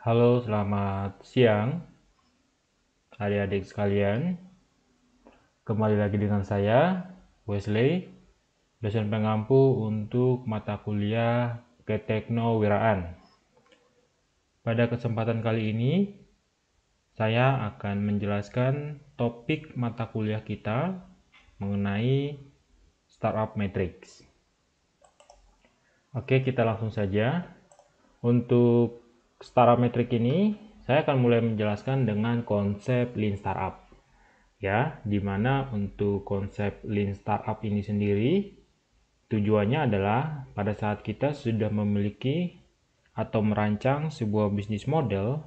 Halo, selamat siang adik-adik sekalian. Kembali lagi dengan saya, Wesley, dosen pengampu untuk mata kuliah keteknowiraan. Pada kesempatan kali ini, saya akan menjelaskan topik mata kuliah kita mengenai startup matrix. Oke, kita langsung saja. Untuk setara metrik ini, saya akan mulai menjelaskan dengan konsep Lean Startup. Ya, dimana untuk konsep Lean Startup ini sendiri, tujuannya adalah pada saat kita sudah memiliki atau merancang sebuah bisnis model,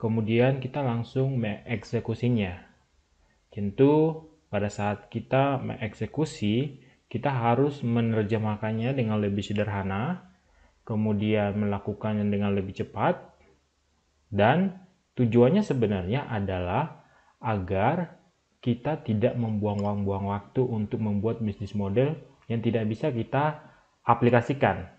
kemudian kita langsung mengeksekusinya. Tentu pada saat kita mengeksekusi, kita harus menerjemahkannya dengan lebih sederhana, kemudian melakukannya dengan lebih cepat, dan tujuannya sebenarnya adalah agar kita tidak membuang-buang waktu untuk membuat bisnis model yang tidak bisa kita aplikasikan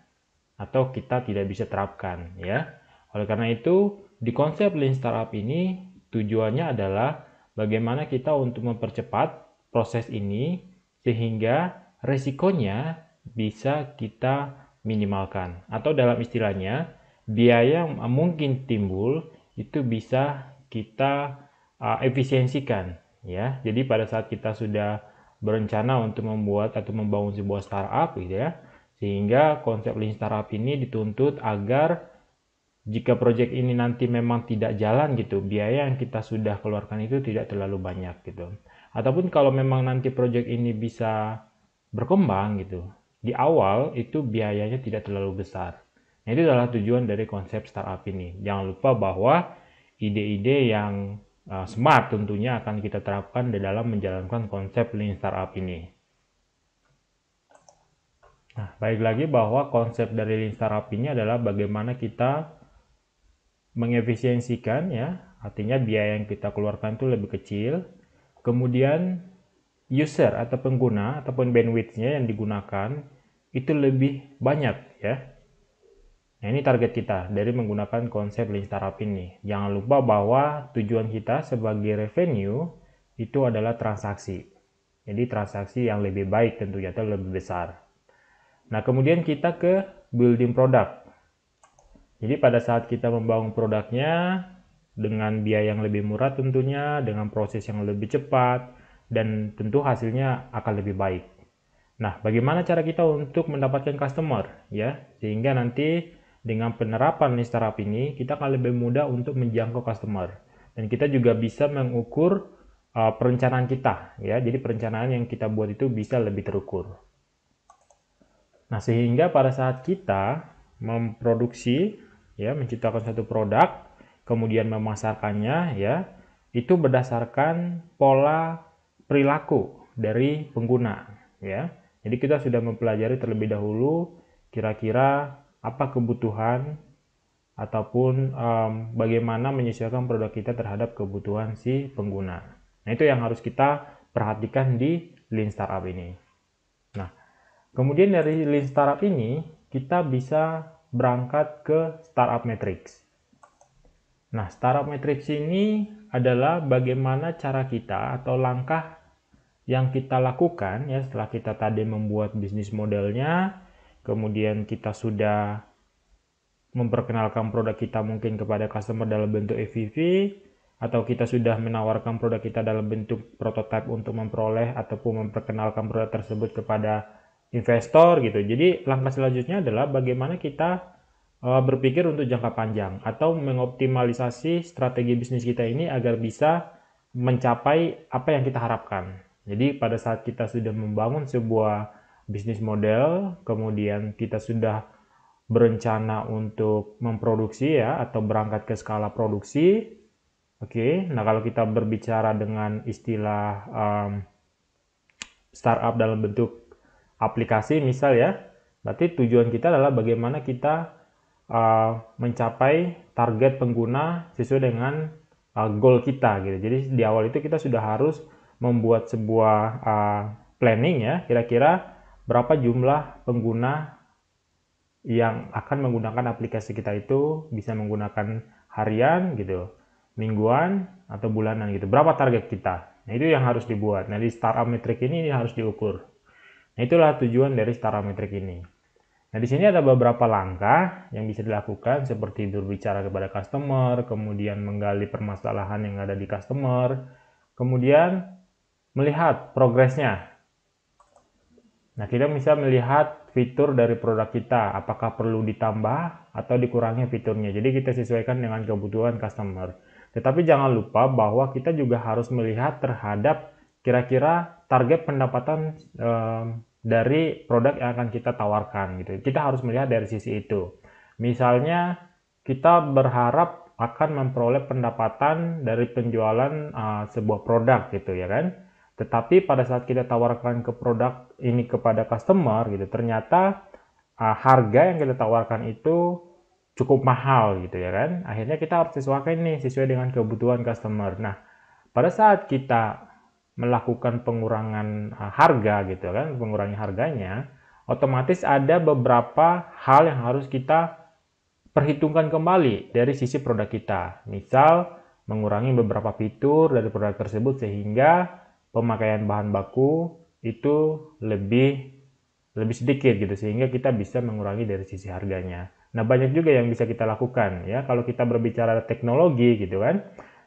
atau kita tidak bisa terapkan ya. Oleh karena itu, di konsep Lean Startup ini tujuannya adalah bagaimana kita untuk mempercepat proses ini sehingga resikonya bisa kita minimalkan atau dalam istilahnya biaya yang mungkin timbul itu bisa kita uh, efisiensikan ya. Jadi pada saat kita sudah berencana untuk membuat atau membangun sebuah startup gitu ya. Sehingga konsep lean startup ini dituntut agar jika proyek ini nanti memang tidak jalan gitu, biaya yang kita sudah keluarkan itu tidak terlalu banyak gitu. Ataupun kalau memang nanti proyek ini bisa berkembang gitu, di awal itu biayanya tidak terlalu besar. Nah, itu adalah tujuan dari konsep startup ini. Jangan lupa bahwa ide-ide yang uh, smart tentunya akan kita terapkan di dalam menjalankan konsep Lean Startup ini. Nah, baik lagi bahwa konsep dari Lean Startup ini adalah bagaimana kita mengefisiensikan ya, artinya biaya yang kita keluarkan itu lebih kecil. Kemudian user atau pengguna ataupun bandwidth-nya yang digunakan itu lebih banyak ya Nah, ini target kita dari menggunakan konsep Lean Startup nih. Jangan lupa bahwa tujuan kita sebagai revenue itu adalah transaksi. Jadi transaksi yang lebih baik tentunya atau lebih besar. Nah, kemudian kita ke building product. Jadi pada saat kita membangun produknya dengan biaya yang lebih murah tentunya, dengan proses yang lebih cepat, dan tentu hasilnya akan lebih baik. Nah, bagaimana cara kita untuk mendapatkan customer ya? Sehingga nanti dengan penerapan list startup ini, kita akan lebih mudah untuk menjangkau customer. Dan kita juga bisa mengukur uh, perencanaan kita, ya. Jadi perencanaan yang kita buat itu bisa lebih terukur. Nah, sehingga pada saat kita memproduksi, ya, menciptakan satu produk, kemudian memasarkannya, ya, itu berdasarkan pola perilaku dari pengguna, ya. Jadi kita sudah mempelajari terlebih dahulu kira-kira apa kebutuhan ataupun um, bagaimana menyesuaikan produk kita terhadap kebutuhan si pengguna. Nah, itu yang harus kita perhatikan di Lean Startup ini. Nah, kemudian dari Lean Startup ini, kita bisa berangkat ke Startup Matrix. Nah, Startup Matrix ini adalah bagaimana cara kita atau langkah yang kita lakukan ya setelah kita tadi membuat bisnis modelnya, kemudian kita sudah memperkenalkan produk kita mungkin kepada customer dalam bentuk EVV atau kita sudah menawarkan produk kita dalam bentuk prototipe untuk memperoleh ataupun memperkenalkan produk tersebut kepada investor gitu. Jadi langkah selanjutnya adalah bagaimana kita uh, berpikir untuk jangka panjang atau mengoptimalisasi strategi bisnis kita ini agar bisa mencapai apa yang kita harapkan. Jadi pada saat kita sudah membangun sebuah bisnis model, kemudian kita sudah berencana untuk memproduksi ya atau berangkat ke skala produksi. Oke, okay. nah kalau kita berbicara dengan istilah um, startup dalam bentuk aplikasi misal ya, berarti tujuan kita adalah bagaimana kita uh, mencapai target pengguna sesuai dengan uh, goal kita gitu. Jadi di awal itu kita sudah harus membuat sebuah uh, planning ya, kira-kira berapa jumlah pengguna yang akan menggunakan aplikasi kita itu bisa menggunakan harian gitu, mingguan atau bulanan gitu. Berapa target kita? Nah, itu yang harus dibuat. Nah, di startup metric ini, ini harus diukur. Nah, itulah tujuan dari startup metric ini. Nah, di sini ada beberapa langkah yang bisa dilakukan seperti berbicara kepada customer, kemudian menggali permasalahan yang ada di customer, kemudian melihat progresnya Nah, kita bisa melihat fitur dari produk kita, apakah perlu ditambah atau dikurangi fiturnya. Jadi kita sesuaikan dengan kebutuhan customer. Tetapi jangan lupa bahwa kita juga harus melihat terhadap kira-kira target pendapatan um, dari produk yang akan kita tawarkan gitu. Kita harus melihat dari sisi itu. Misalnya kita berharap akan memperoleh pendapatan dari penjualan uh, sebuah produk gitu ya kan tetapi pada saat kita tawarkan ke produk ini kepada customer gitu, ternyata uh, harga yang kita tawarkan itu cukup mahal gitu ya kan. Akhirnya kita harus sesuaikan nih sesuai dengan kebutuhan customer. Nah, pada saat kita melakukan pengurangan uh, harga gitu ya kan, mengurangi harganya, otomatis ada beberapa hal yang harus kita perhitungkan kembali dari sisi produk kita. Misal mengurangi beberapa fitur dari produk tersebut sehingga pemakaian bahan baku itu lebih lebih sedikit gitu sehingga kita bisa mengurangi dari sisi harganya. Nah, banyak juga yang bisa kita lakukan ya kalau kita berbicara teknologi gitu kan.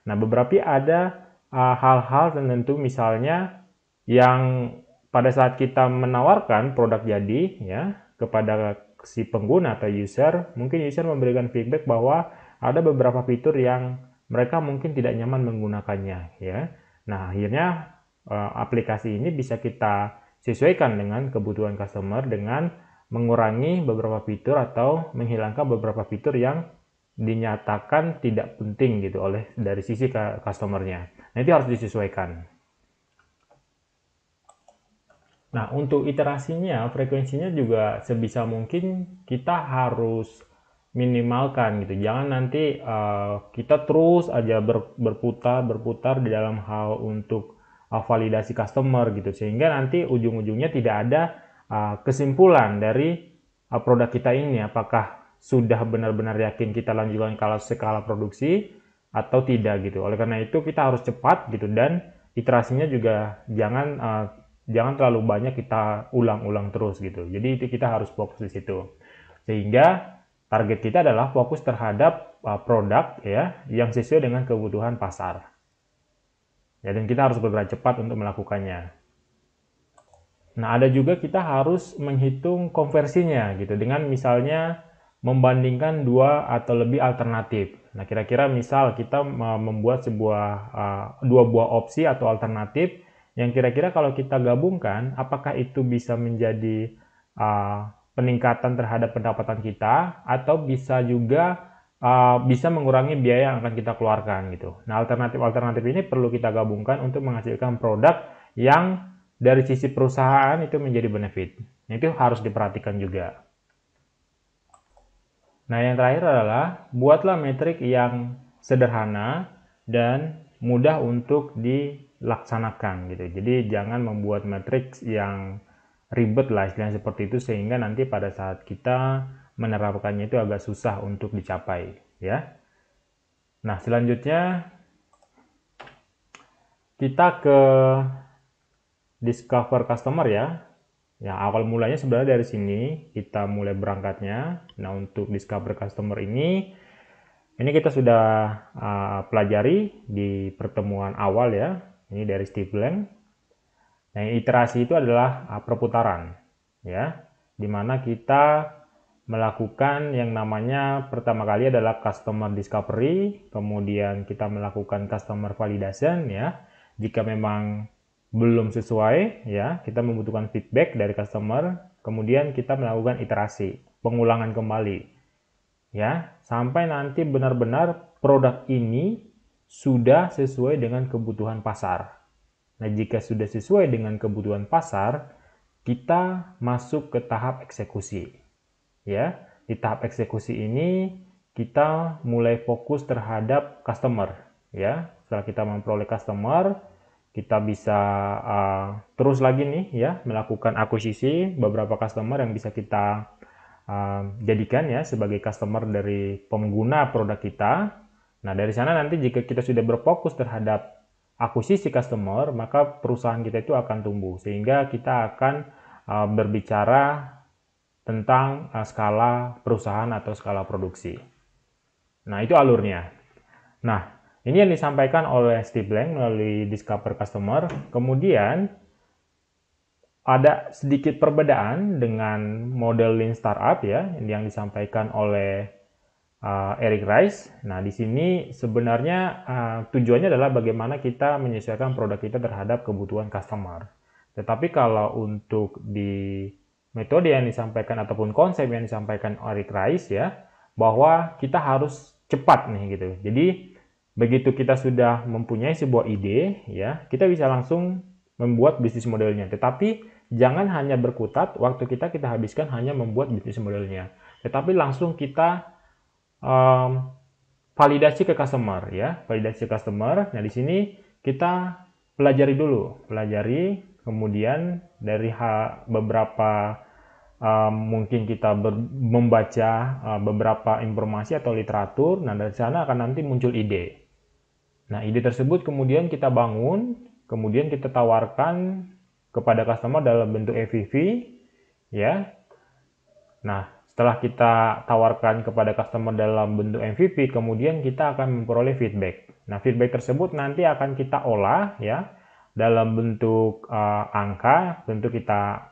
Nah, beberapa ada ah, hal-hal uh, tertentu misalnya yang pada saat kita menawarkan produk jadi ya kepada si pengguna atau user, mungkin user memberikan feedback bahwa ada beberapa fitur yang mereka mungkin tidak nyaman menggunakannya ya. Nah, akhirnya Eh, aplikasi ini bisa kita sesuaikan dengan kebutuhan customer dengan mengurangi beberapa fitur atau menghilangkan beberapa fitur yang dinyatakan tidak penting gitu oleh dari sisi customernya. Nah, itu harus disesuaikan. Nah, untuk iterasinya, frekuensinya juga sebisa mungkin kita harus minimalkan gitu. Jangan nanti uh, kita terus aja ber, berputar berputar di dalam hal untuk uh, validasi customer gitu sehingga nanti ujung-ujungnya tidak ada uh, kesimpulan dari uh, produk kita ini apakah sudah benar-benar yakin kita lanjutkan kalau skala produksi atau tidak gitu oleh karena itu kita harus cepat gitu dan iterasinya juga jangan uh, jangan terlalu banyak kita ulang-ulang terus gitu jadi itu kita harus fokus di situ sehingga target kita adalah fokus terhadap uh, produk ya yang sesuai dengan kebutuhan pasar Ya, dan kita harus bergerak cepat untuk melakukannya. Nah, ada juga kita harus menghitung konversinya gitu dengan misalnya membandingkan dua atau lebih alternatif. Nah, kira-kira misal kita membuat sebuah uh, dua buah opsi atau alternatif yang kira-kira kalau kita gabungkan apakah itu bisa menjadi uh, peningkatan terhadap pendapatan kita atau bisa juga uh, bisa mengurangi biaya yang akan kita keluarkan gitu. Nah, alternatif-alternatif ini perlu kita gabungkan untuk menghasilkan produk yang dari sisi perusahaan itu menjadi benefit. Nah, itu harus diperhatikan juga. Nah, yang terakhir adalah buatlah metrik yang sederhana dan mudah untuk dilaksanakan gitu. Jadi jangan membuat metrik yang ribet lah istilahnya seperti itu sehingga nanti pada saat kita menerapkannya itu agak susah untuk dicapai ya. Nah, selanjutnya kita ke discover customer ya. Ya, awal mulanya sebenarnya dari sini kita mulai berangkatnya. Nah, untuk discover customer ini ini kita sudah uh, pelajari di pertemuan awal ya. Ini dari Steve Blank. Nah, iterasi itu adalah uh, perputaran ya, dimana kita melakukan yang namanya pertama kali adalah customer discovery, kemudian kita melakukan customer validation ya. Jika memang belum sesuai ya, kita membutuhkan feedback dari customer, kemudian kita melakukan iterasi, pengulangan kembali. Ya, sampai nanti benar-benar produk ini sudah sesuai dengan kebutuhan pasar. Nah, jika sudah sesuai dengan kebutuhan pasar, kita masuk ke tahap eksekusi ya di tahap eksekusi ini kita mulai fokus terhadap customer ya setelah kita memperoleh customer kita bisa uh, terus lagi nih ya melakukan akuisisi beberapa customer yang bisa kita uh, jadikan ya sebagai customer dari pengguna produk kita. Nah dari sana nanti jika kita sudah berfokus terhadap akuisisi customer maka perusahaan kita itu akan tumbuh sehingga kita akan uh, berbicara tentang eh, skala perusahaan atau skala produksi. Nah, itu alurnya. Nah, ini yang disampaikan oleh Steve Blank melalui Discover Customer. Kemudian, ada sedikit perbedaan dengan model Lean Startup ya, yang disampaikan oleh uh, Eric Rice. Nah, di sini sebenarnya uh, tujuannya adalah bagaimana kita menyesuaikan produk kita terhadap kebutuhan customer. Tetapi kalau untuk di metode yang disampaikan ataupun konsep yang disampaikan Eric Rice ya bahwa kita harus cepat nih gitu. Jadi begitu kita sudah mempunyai sebuah ide ya, kita bisa langsung membuat bisnis modelnya. Tetapi jangan hanya berkutat waktu kita kita habiskan hanya membuat bisnis modelnya. Tetapi langsung kita um, validasi ke customer ya, validasi customer. Nah, di sini kita pelajari dulu, pelajari Kemudian dari beberapa um, mungkin kita ber, membaca uh, beberapa informasi atau literatur, nah dari sana akan nanti muncul ide. Nah, ide tersebut kemudian kita bangun, kemudian kita tawarkan kepada customer dalam bentuk MVP, e ya. Nah, setelah kita tawarkan kepada customer dalam bentuk MVP, e kemudian kita akan memperoleh feedback. Nah, feedback tersebut nanti akan kita olah ya dalam bentuk uh, angka tentu kita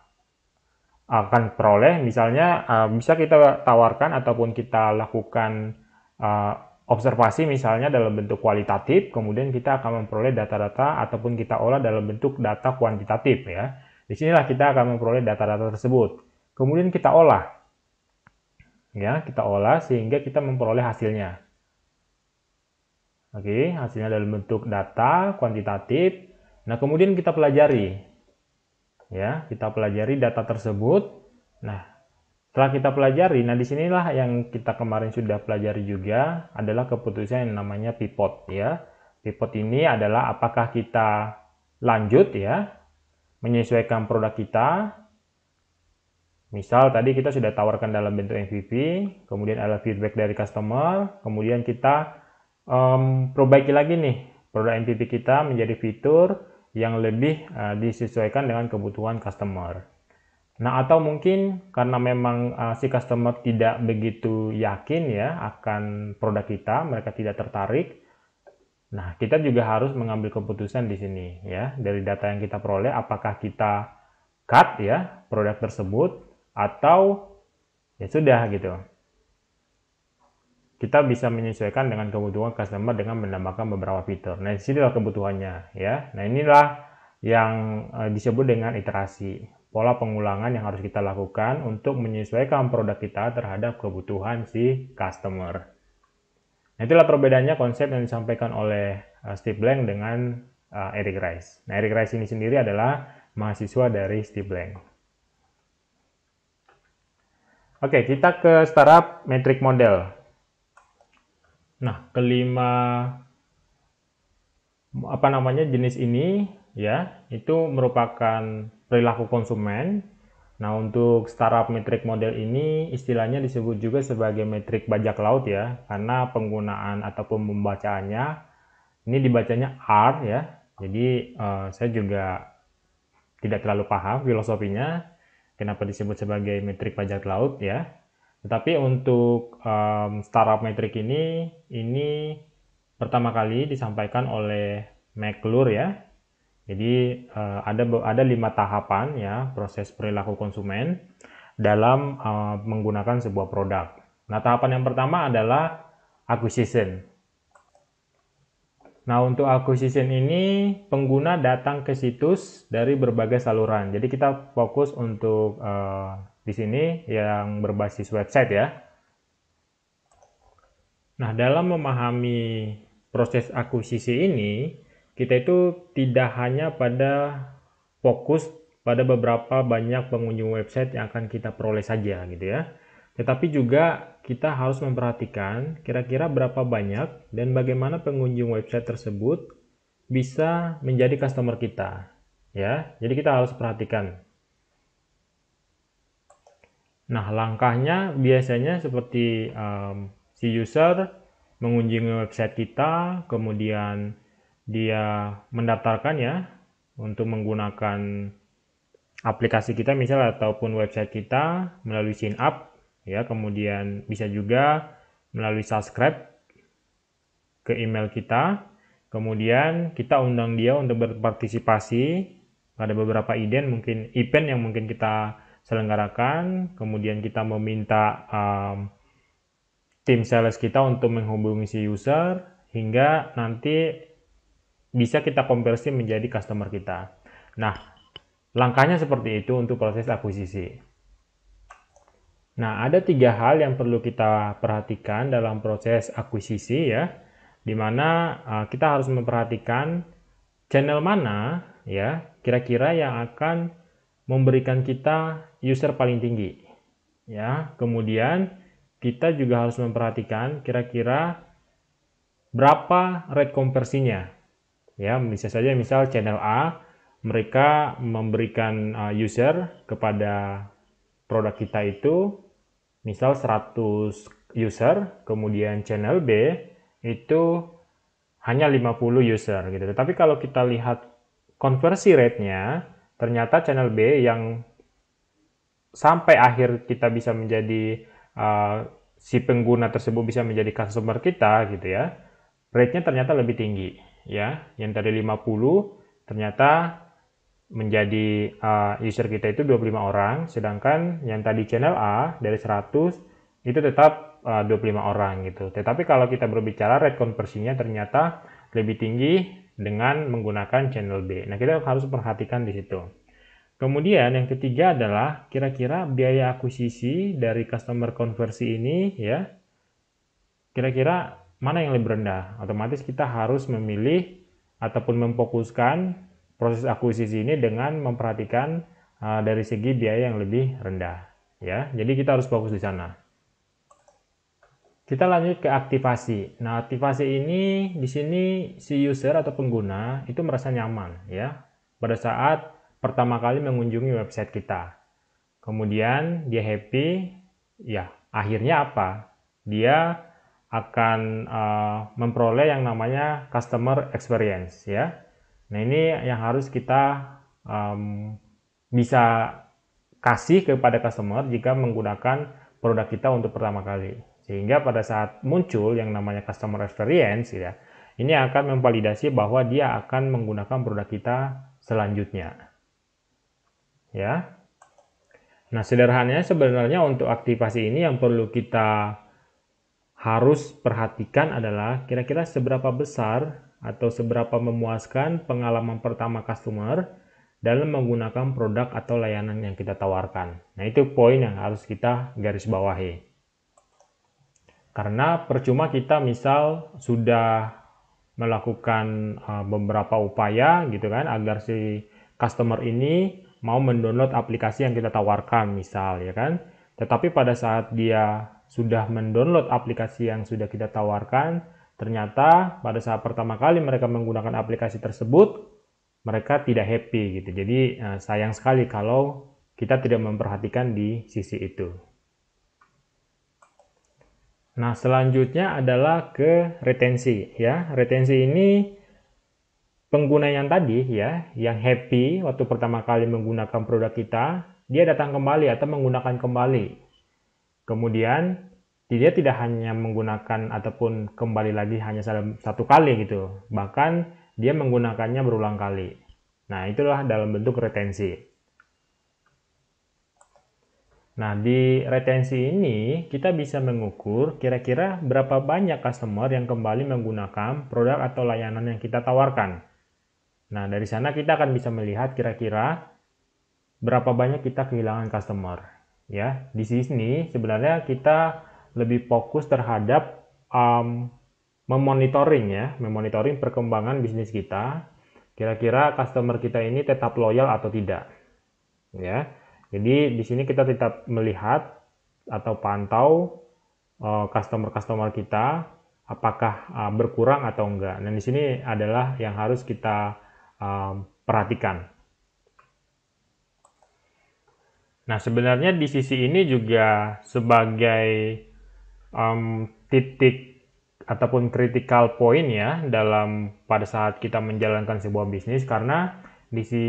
akan peroleh misalnya uh, bisa kita tawarkan ataupun kita lakukan uh, observasi misalnya dalam bentuk kualitatif, kemudian kita akan memperoleh data-data ataupun kita olah dalam bentuk data kuantitatif ya. Di sinilah kita akan memperoleh data-data tersebut. Kemudian kita olah. Ya, kita olah sehingga kita memperoleh hasilnya. Oke, hasilnya dalam bentuk data kuantitatif Nah, kemudian kita pelajari. Ya, kita pelajari data tersebut. Nah, setelah kita pelajari, nah disinilah yang kita kemarin sudah pelajari juga adalah keputusan yang namanya pivot ya. Pivot ini adalah apakah kita lanjut ya, menyesuaikan produk kita. Misal tadi kita sudah tawarkan dalam bentuk MVP, kemudian ada feedback dari customer, kemudian kita um, perbaiki lagi nih produk MVP kita menjadi fitur, yang lebih uh, disesuaikan dengan kebutuhan customer. Nah, atau mungkin karena memang uh, si customer tidak begitu yakin ya akan produk kita, mereka tidak tertarik. Nah, kita juga harus mengambil keputusan di sini ya dari data yang kita peroleh apakah kita cut ya produk tersebut atau ya sudah gitu kita bisa menyesuaikan dengan kebutuhan customer dengan menambahkan beberapa fitur. Nah, disinilah kebutuhannya ya. Nah, inilah yang eh, disebut dengan iterasi. Pola pengulangan yang harus kita lakukan untuk menyesuaikan produk kita terhadap kebutuhan si customer. Nah, itulah perbedaannya konsep yang disampaikan oleh eh, Steve Blank dengan eh, Eric Rice. Nah, Eric Rice ini sendiri adalah mahasiswa dari Steve Blank. Oke, kita ke startup metric model. Nah, kelima apa namanya jenis ini ya, itu merupakan perilaku konsumen. Nah, untuk startup metric model ini istilahnya disebut juga sebagai metric bajak laut ya, karena penggunaan ataupun pembacaannya ini dibacanya R ya. Jadi uh, saya juga tidak terlalu paham filosofinya kenapa disebut sebagai metrik pajak laut ya. Tetapi untuk um, startup metric ini, ini pertama kali disampaikan oleh McClure ya. Jadi uh, ada ada lima tahapan ya proses perilaku konsumen dalam uh, menggunakan sebuah produk. Nah tahapan yang pertama adalah acquisition. Nah untuk acquisition ini pengguna datang ke situs dari berbagai saluran. Jadi kita fokus untuk uh, di sini yang berbasis website ya. Nah, dalam memahami proses akuisisi ini, kita itu tidak hanya pada fokus pada beberapa banyak pengunjung website yang akan kita peroleh saja gitu ya. Tetapi juga kita harus memperhatikan kira-kira berapa banyak dan bagaimana pengunjung website tersebut bisa menjadi customer kita. Ya, jadi kita harus perhatikan Nah, langkahnya biasanya seperti um, si user mengunjungi website kita, kemudian dia mendaftarkan ya untuk menggunakan aplikasi kita misalnya ataupun website kita melalui sign up ya, kemudian bisa juga melalui subscribe ke email kita. Kemudian kita undang dia untuk berpartisipasi pada beberapa event mungkin event yang mungkin kita selenggarakan, kemudian kita meminta um, tim sales kita untuk menghubungi si user hingga nanti bisa kita konversi menjadi customer kita. Nah, langkahnya seperti itu untuk proses akuisisi. Nah, ada tiga hal yang perlu kita perhatikan dalam proses akuisisi ya, dimana uh, kita harus memperhatikan channel mana ya, kira-kira yang akan memberikan kita user paling tinggi. Ya, kemudian kita juga harus memperhatikan kira-kira berapa rate konversinya. Ya, bisa saja misal channel A mereka memberikan uh, user kepada produk kita itu misal 100 user, kemudian channel B itu hanya 50 user gitu. Tapi kalau kita lihat konversi rate-nya ternyata channel B yang sampai akhir kita bisa menjadi uh, si pengguna tersebut bisa menjadi customer kita gitu ya rate-nya ternyata lebih tinggi ya yang tadi 50 ternyata menjadi uh, user kita itu 25 orang sedangkan yang tadi channel A dari 100 itu tetap eh, uh, 25 orang gitu tetapi kalau kita berbicara rate konversinya ternyata lebih tinggi dengan menggunakan channel B. Nah, kita harus perhatikan di situ. Kemudian yang ketiga adalah kira-kira biaya akuisisi dari customer konversi ini ya. Kira-kira mana yang lebih rendah? Otomatis kita harus memilih ataupun memfokuskan proses akuisisi ini dengan memperhatikan eh, dari segi biaya yang lebih rendah ya. Jadi kita harus fokus di sana. Kita lanjut ke aktivasi. Nah, aktivasi ini di sini si user atau pengguna itu merasa nyaman ya pada saat pertama kali mengunjungi website kita. Kemudian dia happy, ya akhirnya apa? Dia akan uh, memperoleh yang namanya customer experience ya. Nah, ini yang harus kita um, bisa kasih kepada customer jika menggunakan produk kita untuk pertama kali. Sehingga pada saat muncul yang namanya customer experience ya, ini akan memvalidasi bahwa dia akan menggunakan produk kita selanjutnya. Ya. Nah, sederhananya sebenarnya untuk aktivasi ini yang perlu kita harus perhatikan adalah kira-kira seberapa besar atau seberapa memuaskan pengalaman pertama customer dalam menggunakan produk atau layanan yang kita tawarkan. Nah, itu poin yang harus kita garis bawahi. Karena percuma kita misal sudah melakukan eh, beberapa upaya gitu kan agar si customer ini mau mendownload aplikasi yang kita tawarkan misal ya kan. Tetapi pada saat dia sudah mendownload aplikasi yang sudah kita tawarkan, ternyata pada saat pertama kali mereka menggunakan aplikasi tersebut, mereka tidak happy gitu. Jadi eh, sayang sekali kalau kita tidak memperhatikan di sisi itu. Nah, selanjutnya adalah ke retensi ya. Retensi ini pengguna yang tadi ya, yang happy waktu pertama kali menggunakan produk kita, dia datang kembali atau menggunakan kembali. Kemudian dia tidak hanya menggunakan ataupun kembali lagi hanya satu kali gitu. Bahkan dia menggunakannya berulang kali. Nah, itulah dalam bentuk retensi. Nah, di retensi ini kita bisa mengukur kira-kira berapa banyak customer yang kembali menggunakan produk atau layanan yang kita tawarkan. Nah, dari sana kita akan bisa melihat kira-kira berapa banyak kita kehilangan customer. Ya, di sini sebenarnya kita lebih fokus terhadap um, memonitoring ya, memonitoring perkembangan bisnis kita. Kira-kira customer kita ini tetap loyal atau tidak. Ya. Jadi di sini kita tetap melihat atau pantau eh, customer-customer uh, kita apakah uh, berkurang atau enggak. Dan di sini adalah yang harus kita uh, perhatikan. Nah, sebenarnya di sisi ini juga sebagai um, titik ataupun critical point ya dalam pada saat kita menjalankan sebuah bisnis karena di si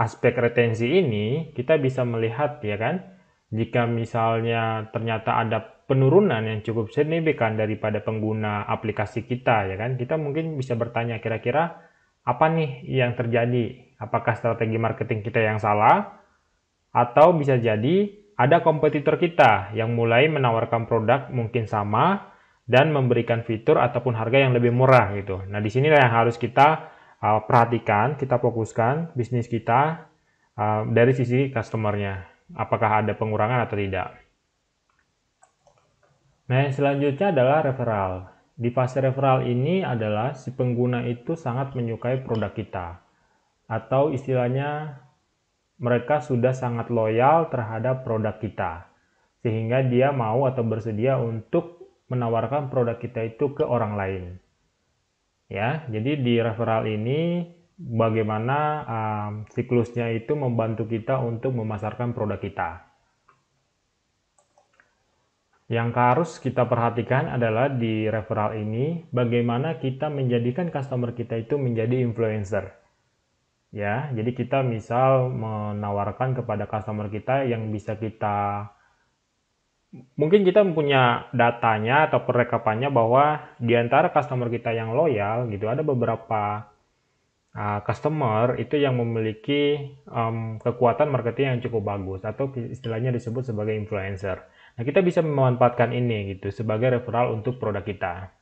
aspek retensi ini kita bisa melihat ya kan jika misalnya ternyata ada penurunan yang cukup signifikan daripada pengguna aplikasi kita ya kan kita mungkin bisa bertanya kira-kira apa nih yang terjadi apakah strategi marketing kita yang salah atau bisa jadi ada kompetitor kita yang mulai menawarkan produk mungkin sama dan memberikan fitur ataupun harga yang lebih murah gitu nah disinilah yang harus kita uh, perhatikan, kita fokuskan bisnis kita uh, dari sisi customernya. Apakah ada pengurangan atau tidak. Nah, yang selanjutnya adalah referral. Di fase referral ini adalah si pengguna itu sangat menyukai produk kita. Atau istilahnya mereka sudah sangat loyal terhadap produk kita. Sehingga dia mau atau bersedia untuk menawarkan produk kita itu ke orang lain ya. Jadi di referral ini bagaimana um, siklusnya itu membantu kita untuk memasarkan produk kita. Yang harus kita perhatikan adalah di referral ini bagaimana kita menjadikan customer kita itu menjadi influencer. Ya, jadi kita misal menawarkan kepada customer kita yang bisa kita mungkin kita punya datanya atau perekapannya bahwa di antara customer kita yang loyal gitu ada beberapa uh, customer itu yang memiliki um, kekuatan marketing yang cukup bagus atau istilahnya disebut sebagai influencer. Nah, kita bisa memanfaatkan ini gitu sebagai referral untuk produk kita.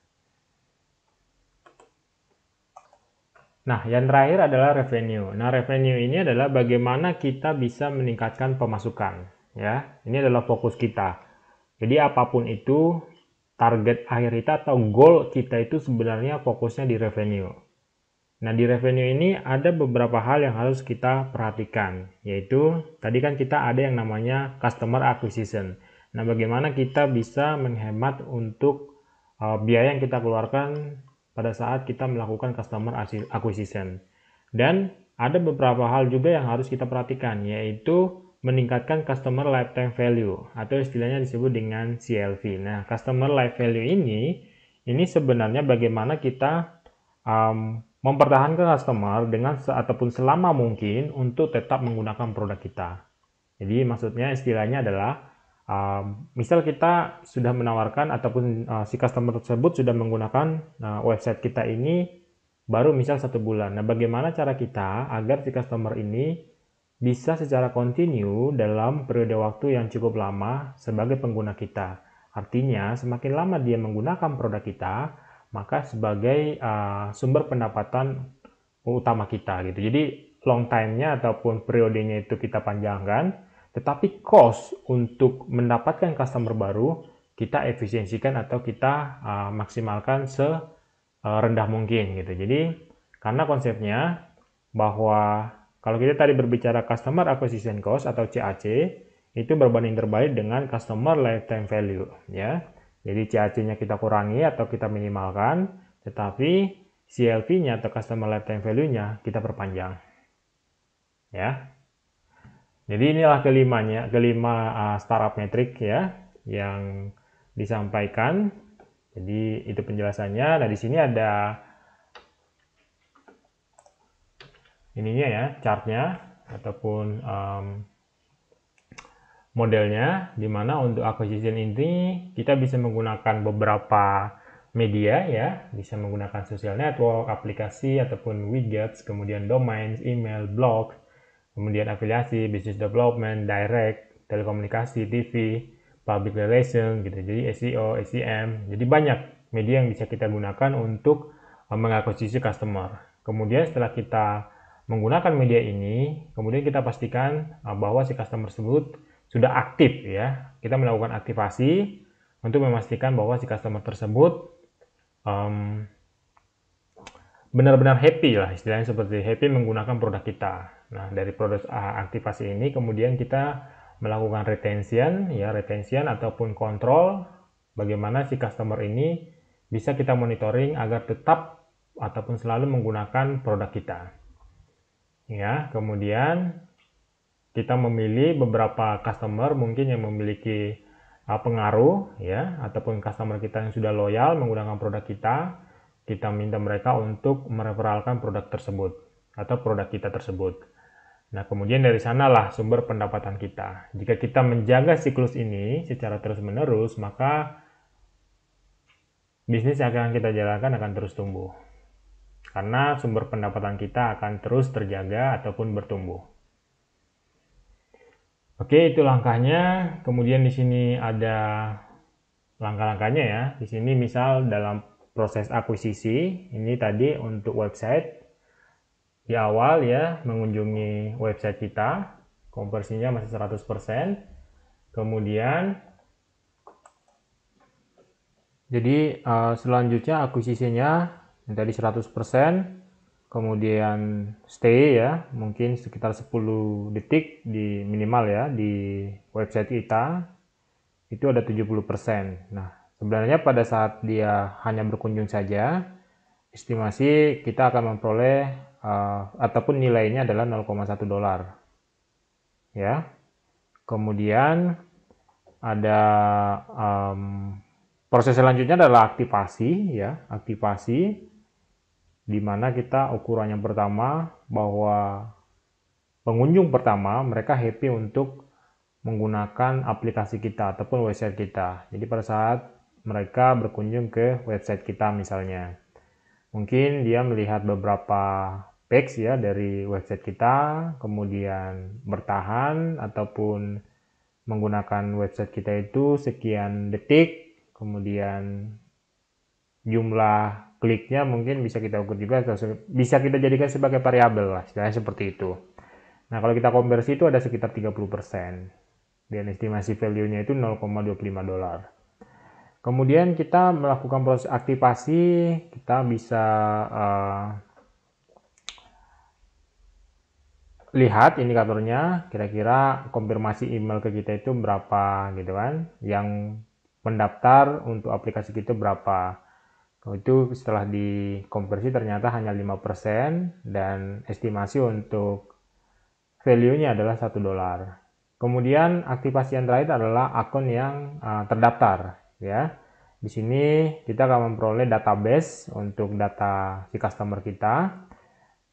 Nah, yang terakhir adalah revenue. Nah, revenue ini adalah bagaimana kita bisa meningkatkan pemasukan, ya. Ini adalah fokus kita. Jadi apapun itu, target akhir kita atau goal kita itu sebenarnya fokusnya di revenue. Nah, di revenue ini ada beberapa hal yang harus kita perhatikan, yaitu tadi kan kita ada yang namanya customer acquisition. Nah, bagaimana kita bisa menghemat untuk uh, biaya yang kita keluarkan pada saat kita melakukan customer acquisition. Dan ada beberapa hal juga yang harus kita perhatikan, yaitu meningkatkan customer lifetime value atau istilahnya disebut dengan CLV. Nah, customer life value ini ini sebenarnya bagaimana kita um, mempertahankan customer dengan ataupun selama mungkin untuk tetap menggunakan produk kita. Jadi maksudnya istilahnya adalah um, misal kita sudah menawarkan ataupun uh, si customer tersebut sudah menggunakan uh, website kita ini baru misal satu bulan. Nah, bagaimana cara kita agar si customer ini bisa secara kontinu dalam periode waktu yang cukup lama sebagai pengguna kita. Artinya, semakin lama dia menggunakan produk kita, maka sebagai uh, sumber pendapatan utama kita gitu. Jadi long time-nya ataupun periodenya itu kita panjangkan, tetapi cost untuk mendapatkan customer baru kita efisiensikan atau kita uh, maksimalkan serendah ah, mungkin gitu. Jadi karena konsepnya bahwa kalau kita tadi berbicara customer acquisition cost atau CAC, itu berbanding terbaik dengan customer lifetime value ya. Jadi CAC-nya kita kurangi atau kita minimalkan, tetapi CLV-nya atau customer lifetime value-nya kita perpanjang. Ya. Jadi inilah kelimanya, kelima uh, startup metric ya yang disampaikan. Jadi itu penjelasannya. Nah, di sini ada ininya ya chartnya ataupun um, modelnya dimana untuk acquisition ini kita bisa menggunakan beberapa media ya bisa menggunakan social network aplikasi ataupun widgets kemudian domains email blog kemudian afiliasi business development direct telekomunikasi TV public relation gitu jadi SEO SEM jadi banyak media yang bisa kita gunakan untuk eh, mengakuisisi customer kemudian setelah kita menggunakan media ini, kemudian kita pastikan eh, bahwa si customer tersebut sudah aktif ya. Kita melakukan aktivasi untuk memastikan bahwa si customer tersebut benar benar-benar happy lah istilahnya seperti happy menggunakan produk kita. Nah, dari produk eh, aktivasi ini kemudian kita melakukan retention ya, retention ataupun kontrol bagaimana si customer ini bisa kita monitoring agar tetap ataupun selalu menggunakan produk kita ya kemudian kita memilih beberapa customer mungkin yang memiliki uh, pengaruh ya ataupun customer kita yang sudah loyal menggunakan produk kita kita minta mereka untuk mereferalkan produk tersebut atau produk kita tersebut nah kemudian dari sanalah sumber pendapatan kita jika kita menjaga siklus ini secara terus menerus maka bisnis yang akan kita jalankan akan terus tumbuh karena sumber pendapatan kita akan terus terjaga ataupun bertumbuh. Oke, itu langkahnya. Kemudian di sini ada langkah-langkahnya ya. Di sini misal dalam proses akuisisi, ini tadi untuk website. Di awal ya, mengunjungi website kita. Konversinya masih 100%. Kemudian, jadi eh, selanjutnya akuisisinya yang tadi 100% kemudian stay ya mungkin sekitar 10 detik di minimal ya di website kita itu ada 70% nah sebenarnya pada saat dia hanya berkunjung saja estimasi kita akan memperoleh uh, ataupun nilainya adalah 0,1 dolar ya kemudian ada um, proses selanjutnya adalah aktivasi ya aktivasi di mana kita ukuran yang pertama bahwa pengunjung pertama mereka happy untuk menggunakan aplikasi kita ataupun website kita. Jadi pada saat mereka berkunjung ke website kita misalnya. Mungkin dia melihat beberapa page ya dari website kita, kemudian bertahan ataupun menggunakan website kita itu sekian detik, kemudian jumlah kliknya mungkin bisa kita ukur juga atau bisa kita jadikan sebagai variabel lah istilahnya seperti itu nah kalau kita konversi itu ada sekitar 30% dan estimasi value-nya itu 0,25 dolar kemudian kita melakukan proses aktivasi kita bisa uh, lihat indikatornya kira-kira konfirmasi email ke kita itu berapa gitu kan yang mendaftar untuk aplikasi kita berapa Oh, itu setelah dikonversi ternyata hanya 5% dan estimasi untuk value-nya adalah 1 dolar. Kemudian aktivasi yang terakhir adalah akun yang uh, terdaftar ya. Di sini kita akan memperoleh database untuk data si customer kita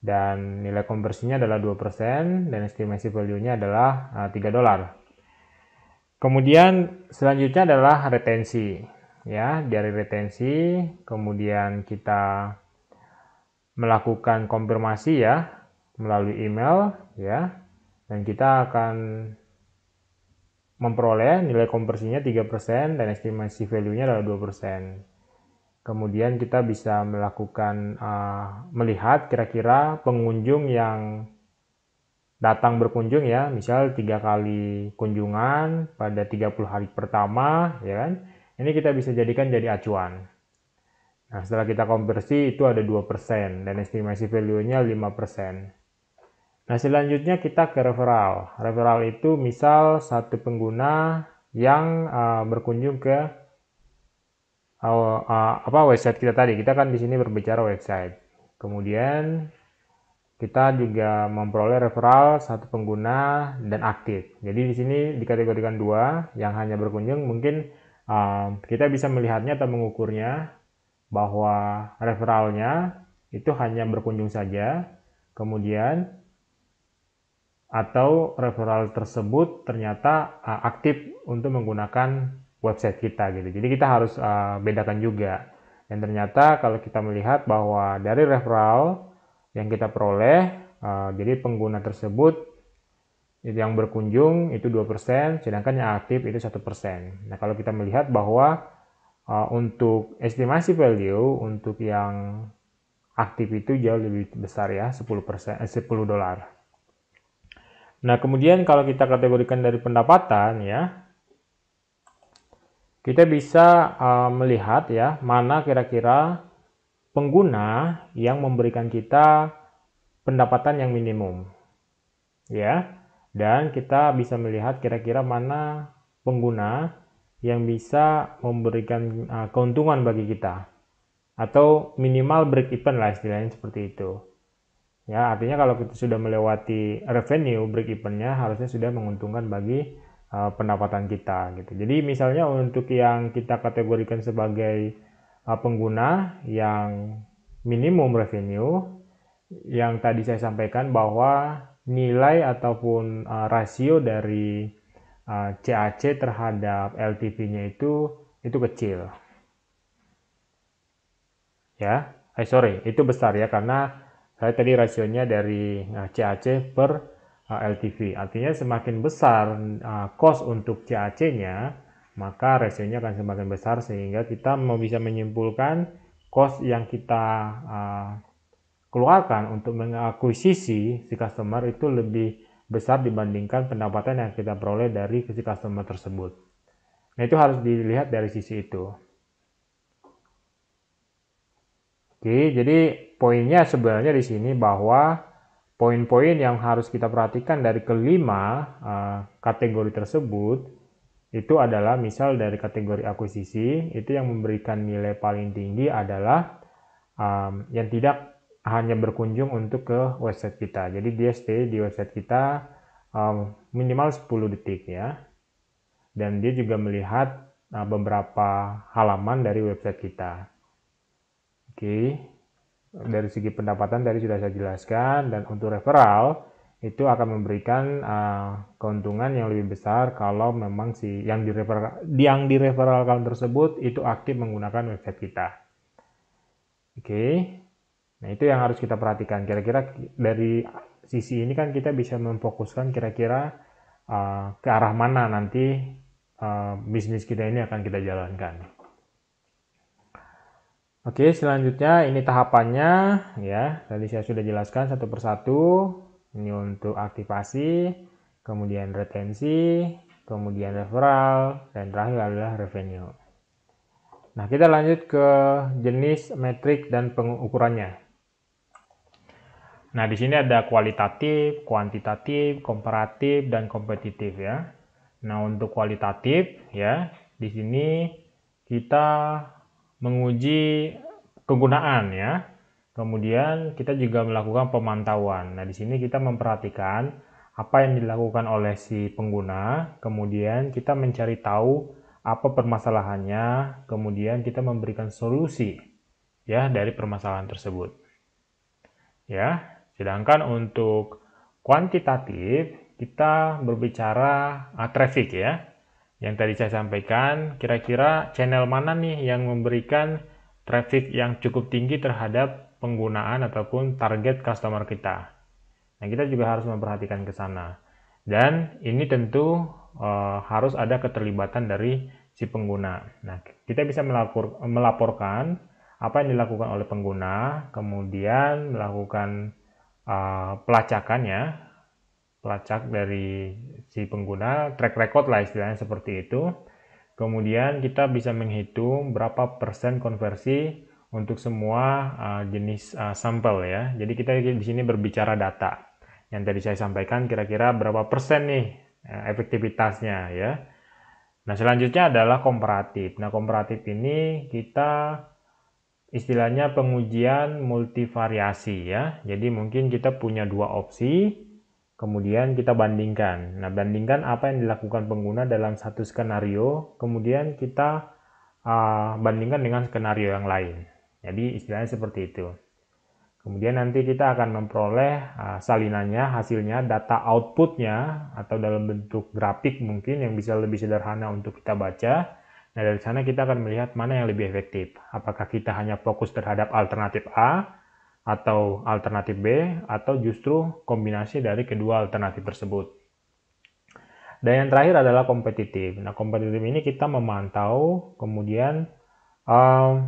dan nilai konversinya adalah 2% dan estimasi value-nya adalah uh, eh, 3 dolar. Kemudian selanjutnya adalah retensi ya dari retensi kemudian kita melakukan konfirmasi ya melalui email ya dan kita akan memperoleh nilai konversinya 3% dan estimasi value-nya adalah 2%. Kemudian kita bisa melakukan uh, melihat kira-kira pengunjung yang datang berkunjung ya, misal tiga kali kunjungan pada 30 hari pertama ya kan ini kita bisa jadikan jadi acuan. Nah, setelah kita konversi itu ada 2% dan estimasi value-nya 5%. Nah, selanjutnya kita ke referral. Referral itu misal satu pengguna yang uh, berkunjung ke uh, uh, apa website kita tadi. Kita kan di sini berbicara website. Kemudian kita juga memperoleh referral satu pengguna dan aktif. Jadi di sini dikategorikan dua yang hanya berkunjung mungkin kita bisa melihatnya atau mengukurnya bahwa referralnya itu hanya berkunjung saja, kemudian atau referral tersebut ternyata eh, aktif untuk menggunakan website kita gitu. Jadi kita harus eh, bedakan juga. Dan ternyata kalau kita melihat bahwa dari referral yang kita peroleh, eh, jadi pengguna tersebut itu yang berkunjung itu 2%, sedangkan yang aktif itu 1%. Nah, kalau kita melihat bahwa uh, untuk estimasi value untuk yang aktif itu jauh lebih besar ya, 10%, eh, 10 dolar. Nah, kemudian kalau kita kategorikan dari pendapatan ya, kita bisa uh, melihat ya, mana kira-kira pengguna yang memberikan kita pendapatan yang minimum. Ya, dan kita bisa melihat kira-kira mana pengguna yang bisa memberikan uh, keuntungan bagi kita atau minimal break even lah istilahnya seperti itu ya artinya kalau kita sudah melewati revenue break evennya harusnya sudah menguntungkan bagi uh, pendapatan kita gitu jadi misalnya untuk yang kita kategorikan sebagai uh, pengguna yang minimum revenue yang tadi saya sampaikan bahwa nilai ataupun uh, rasio dari uh, eh, CAC terhadap LTV-nya itu itu kecil. Ya, eh sorry, itu besar ya karena saya tadi rasionya dari uh, eh, CAC per uh, LTV. Artinya semakin besar uh, cost untuk CAC-nya, maka rasionya akan semakin besar sehingga kita mau bisa menyimpulkan cost yang kita uh, keluarkan untuk mengakuisisi si customer itu lebih besar dibandingkan pendapatan yang kita peroleh dari si customer tersebut. Nah, itu harus dilihat dari sisi itu. Oke, jadi poinnya sebenarnya di sini bahwa poin-poin yang harus kita perhatikan dari kelima uh, kategori tersebut itu adalah misal dari kategori akuisisi itu yang memberikan nilai paling tinggi adalah um, yang tidak hanya berkunjung untuk ke website kita. Jadi dia stay di website kita um, minimal 10 detik ya. Dan dia juga melihat uh, beberapa halaman dari website kita. Oke. Okay. Dari segi pendapatan tadi sudah saya jelaskan dan untuk referral itu akan memberikan uh, keuntungan yang lebih besar kalau memang si yang di referral yang di referral account tersebut itu aktif menggunakan website kita. Oke. Okay. Nah, itu yang harus kita perhatikan. Kira-kira dari sisi ini kan kita bisa memfokuskan kira-kira uh, ke arah mana nanti uh, bisnis kita ini akan kita jalankan. Oke, selanjutnya ini tahapannya ya. Tadi saya sudah jelaskan satu persatu. Ini untuk aktivasi, kemudian retensi, kemudian referral, dan terakhir adalah revenue. Nah, kita lanjut ke jenis metrik dan pengukurannya. Nah, di sini ada kualitatif, kuantitatif, komparatif, dan kompetitif ya. Nah, untuk kualitatif ya, di sini kita menguji kegunaan ya. Kemudian kita juga melakukan pemantauan. Nah, di sini kita memperhatikan apa yang dilakukan oleh si pengguna, kemudian kita mencari tahu apa permasalahannya, kemudian kita memberikan solusi ya dari permasalahan tersebut. Ya, Sedangkan untuk kuantitatif kita berbicara uh, traffic ya. Yang tadi saya sampaikan kira-kira channel mana nih yang memberikan traffic yang cukup tinggi terhadap penggunaan ataupun target customer kita. Nah, kita juga harus memperhatikan ke sana. Dan ini tentu uh, harus ada keterlibatan dari si pengguna. Nah, kita bisa melapor, melaporkan apa yang dilakukan oleh pengguna, kemudian melakukan Eh, pelacakannya, pelacak dari si pengguna, track record lah istilahnya seperti itu. Kemudian kita bisa menghitung berapa persen konversi untuk semua uh, jenis uh, sampel ya. Jadi kita di sini berbicara data. Yang tadi saya sampaikan kira-kira berapa persen nih efektivitasnya ya. Nah, selanjutnya adalah komparatif. Nah, komparatif ini kita istilahnya pengujian multivariasi ya. Jadi mungkin kita punya dua opsi, kemudian kita bandingkan. Nah, bandingkan apa yang dilakukan pengguna dalam satu skenario, kemudian kita uh, bandingkan dengan skenario yang lain. Jadi istilahnya seperti itu. Kemudian nanti kita akan memperoleh ah, salinannya, hasilnya, data outputnya, atau dalam bentuk grafik mungkin yang bisa lebih sederhana untuk kita baca. Nah, dari sana kita akan melihat mana yang lebih efektif. Apakah kita hanya fokus terhadap alternatif A atau alternatif B atau justru kombinasi dari kedua alternatif tersebut. Dan yang terakhir adalah kompetitif. Nah, kompetitif ini kita memantau kemudian um,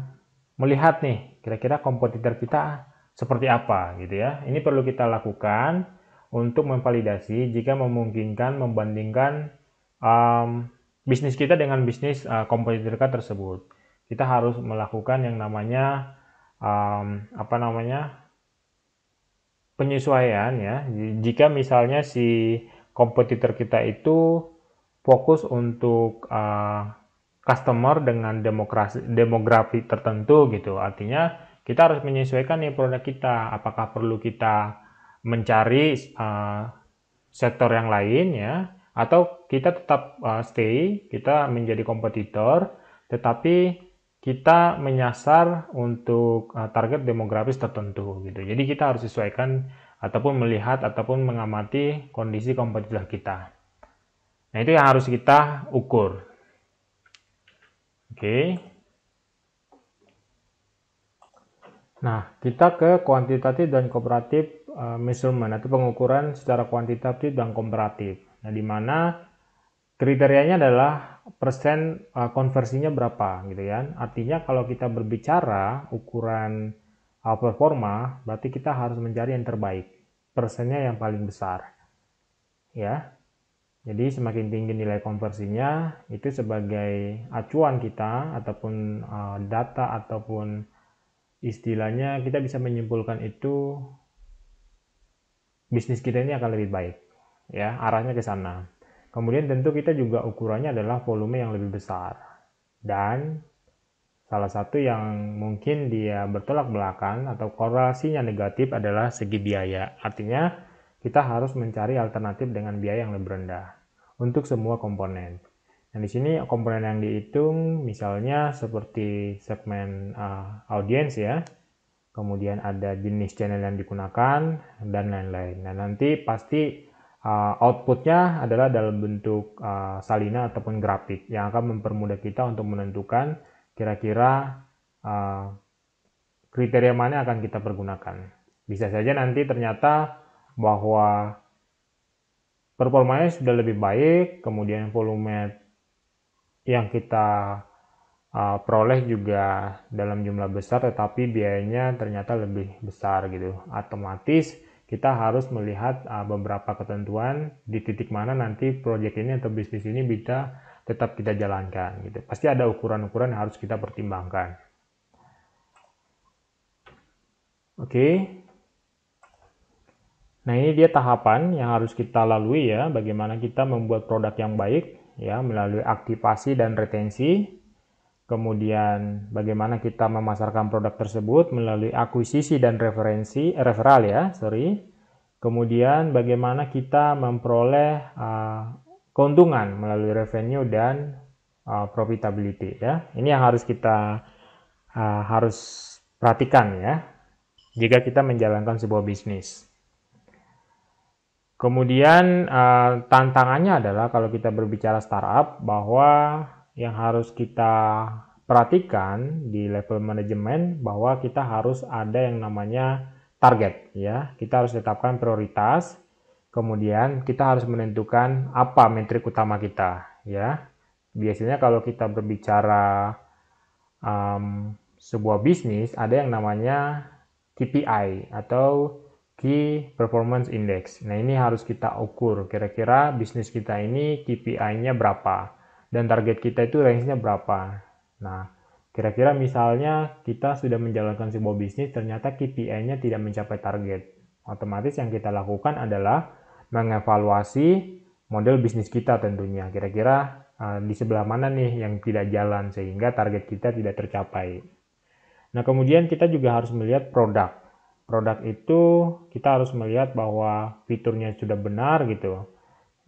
melihat nih kira-kira kompetitor kita seperti apa gitu ya. Ini perlu kita lakukan untuk memvalidasi jika memungkinkan membandingkan um, bisnis kita dengan bisnis uh, kompetitor kita tersebut. Kita harus melakukan yang namanya um, apa namanya penyesuaian ya. Jika misalnya si kompetitor kita itu fokus untuk uh, customer dengan demokrasi demografi tertentu gitu. Artinya kita harus menyesuaikan nih produk kita. Apakah perlu kita mencari uh, sektor yang lain ya? Atau kita tetap uh, stay, kita menjadi kompetitor, tetapi kita menyasar untuk uh, target demografis tertentu gitu. Jadi kita harus sesuaikan ataupun melihat ataupun mengamati kondisi kompetitor kita. Nah, itu yang harus kita ukur. Oke. Okay. Nah, kita ke kuantitatif dan komparatif uh, measurement atau pengukuran secara kuantitatif dan komparatif. Nah, di mana kriterianya adalah persen uh, konversinya berapa gitu ya. Artinya kalau kita berbicara ukuran uh, performa, berarti kita harus mencari yang terbaik, persennya yang paling besar. Ya. Jadi semakin tinggi nilai konversinya itu sebagai acuan kita ataupun uh, data ataupun istilahnya kita bisa menyimpulkan itu bisnis kita ini akan lebih baik ya arahnya ke sana. Kemudian tentu kita juga ukurannya adalah volume yang lebih besar. Dan salah satu yang mungkin dia bertolak belakang atau korelasinya negatif adalah segi biaya. Artinya kita harus mencari alternatif dengan biaya yang lebih rendah untuk semua komponen. Nah, di sini komponen yang dihitung misalnya seperti segmen uh, audiens ya, kemudian ada jenis channel yang digunakan, dan lain-lain. Nah, nanti pasti uh, outputnya adalah dalam bentuk uh, salina ataupun grafik yang akan mempermudah kita untuk menentukan kira-kira uh, kriteria mana akan kita pergunakan. Bisa saja nanti ternyata bahwa performanya sudah lebih baik, kemudian volume yang kita uh, peroleh juga dalam jumlah besar, tetapi biayanya ternyata lebih besar gitu. Otomatis kita harus melihat uh, beberapa ketentuan di titik mana nanti proyek ini atau bisnis ini bisa tetap kita jalankan gitu. Pasti ada ukuran-ukuran yang harus kita pertimbangkan. Oke. Okay. Nah, ini dia tahapan yang harus kita lalui ya, bagaimana kita membuat produk yang baik ya melalui aktivasi dan retensi kemudian bagaimana kita memasarkan produk tersebut melalui akuisisi dan referensi eh, referral ya sorry kemudian bagaimana kita memperoleh uh, keuntungan melalui revenue dan uh, profitability ya ini yang harus kita uh, harus perhatikan ya jika kita menjalankan sebuah bisnis kemudian uh, tantangannya adalah kalau kita berbicara startup bahwa yang harus kita perhatikan di level manajemen bahwa kita harus ada yang namanya target ya. Kita harus tetapkan prioritas, kemudian kita harus menentukan apa metrik utama kita ya. Biasanya kalau kita berbicara um, sebuah bisnis ada yang namanya KPI atau Key Performance Index. Nah ini harus kita ukur kira-kira bisnis kita ini KPI-nya berapa dan target kita itu range-nya berapa. Nah, kira-kira misalnya kita sudah menjalankan sebuah bisnis ternyata KPI-nya tidak mencapai target. Otomatis yang kita lakukan adalah mengevaluasi model bisnis kita tentunya. Kira-kira uh, di sebelah mana nih yang tidak jalan sehingga target kita tidak tercapai. Nah, kemudian kita juga harus melihat produk. Produk itu kita harus melihat bahwa fiturnya sudah benar gitu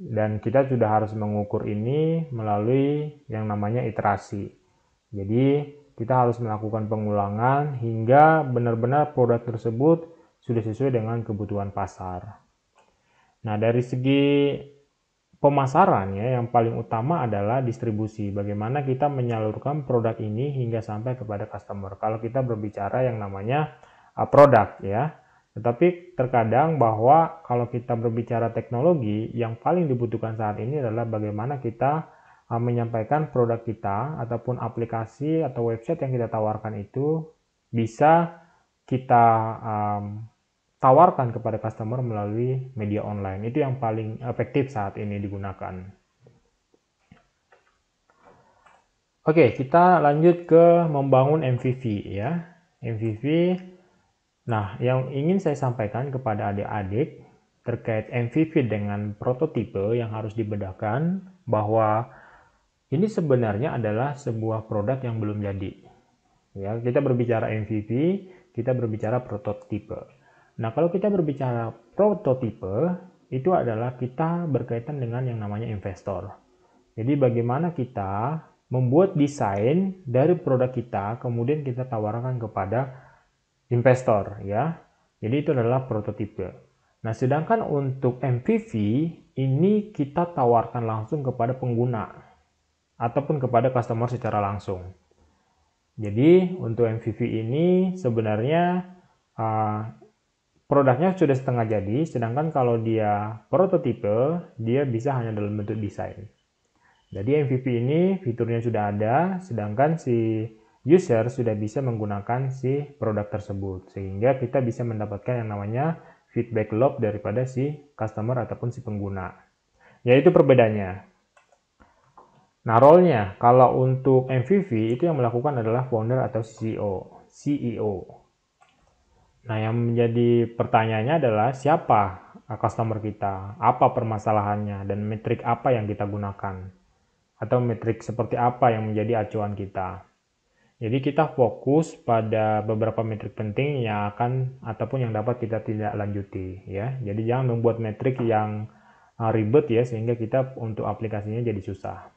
dan kita sudah harus mengukur ini melalui yang namanya iterasi. Jadi kita harus melakukan pengulangan hingga benar-benar produk tersebut sudah sesuai dengan kebutuhan pasar. Nah, dari segi pemasaran ya, yang paling utama adalah distribusi. Bagaimana kita menyalurkan produk ini hingga sampai kepada customer. Kalau kita berbicara yang namanya uh, produk ya. Tetapi terkadang bahwa kalau kita berbicara teknologi, yang paling dibutuhkan saat ini adalah bagaimana kita eh, menyampaikan produk kita ataupun aplikasi atau website yang kita tawarkan itu bisa kita um, tawarkan kepada customer melalui media online. Itu yang paling efektif saat ini digunakan. Oke, kita lanjut ke membangun MVP ya. MVP Nah, yang ingin saya sampaikan kepada adik-adik terkait MVP dengan prototipe yang harus dibedakan bahwa ini sebenarnya adalah sebuah produk yang belum jadi. Ya, kita berbicara MVP, kita berbicara prototipe. Nah, kalau kita berbicara prototipe, itu adalah kita berkaitan dengan yang namanya investor. Jadi bagaimana kita membuat desain dari produk kita, kemudian kita tawarkan kepada investor ya. Jadi itu adalah prototipe. Nah, sedangkan untuk MPV ini kita tawarkan langsung kepada pengguna ataupun kepada customer secara langsung. Jadi, untuk MPV ini sebenarnya uh, produknya sudah setengah jadi, sedangkan kalau dia prototipe, dia bisa hanya dalam bentuk desain. Jadi, MVP ini fiturnya sudah ada, sedangkan si user sudah bisa menggunakan si produk tersebut sehingga kita bisa mendapatkan yang namanya feedback loop daripada si customer ataupun si pengguna yaitu perbedaannya nah role-nya kalau untuk MVV itu yang melakukan adalah founder atau CEO CEO nah yang menjadi pertanyaannya adalah siapa uh, customer kita apa permasalahannya dan metrik apa yang kita gunakan atau metrik seperti apa yang menjadi acuan kita jadi kita fokus pada beberapa metrik penting yang akan ataupun yang dapat kita tidak lanjuti ya. Jadi jangan membuat metrik yang uh, ribet ya sehingga kita untuk aplikasinya jadi susah.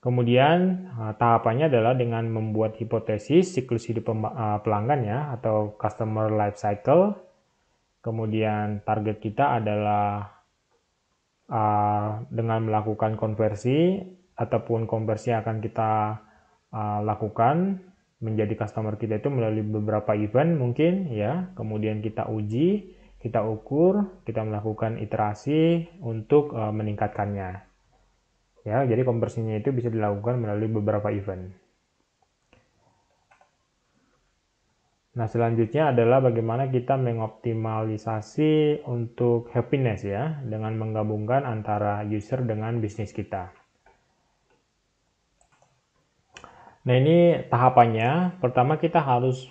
Kemudian uh, tahapannya adalah dengan membuat hipotesis siklus hidup uh, pelanggan ya atau customer life cycle. Kemudian target kita adalah dengan melakukan konversi ataupun konversi akan kita Uh, lakukan menjadi customer kita itu melalui beberapa event mungkin ya kemudian kita uji kita ukur kita melakukan iterasi untuk uh, meningkatkannya ya jadi konversinya itu bisa dilakukan melalui beberapa event nah selanjutnya adalah bagaimana kita mengoptimalisasi untuk happiness ya dengan menggabungkan antara user dengan bisnis kita Nah ini tahapannya, pertama kita harus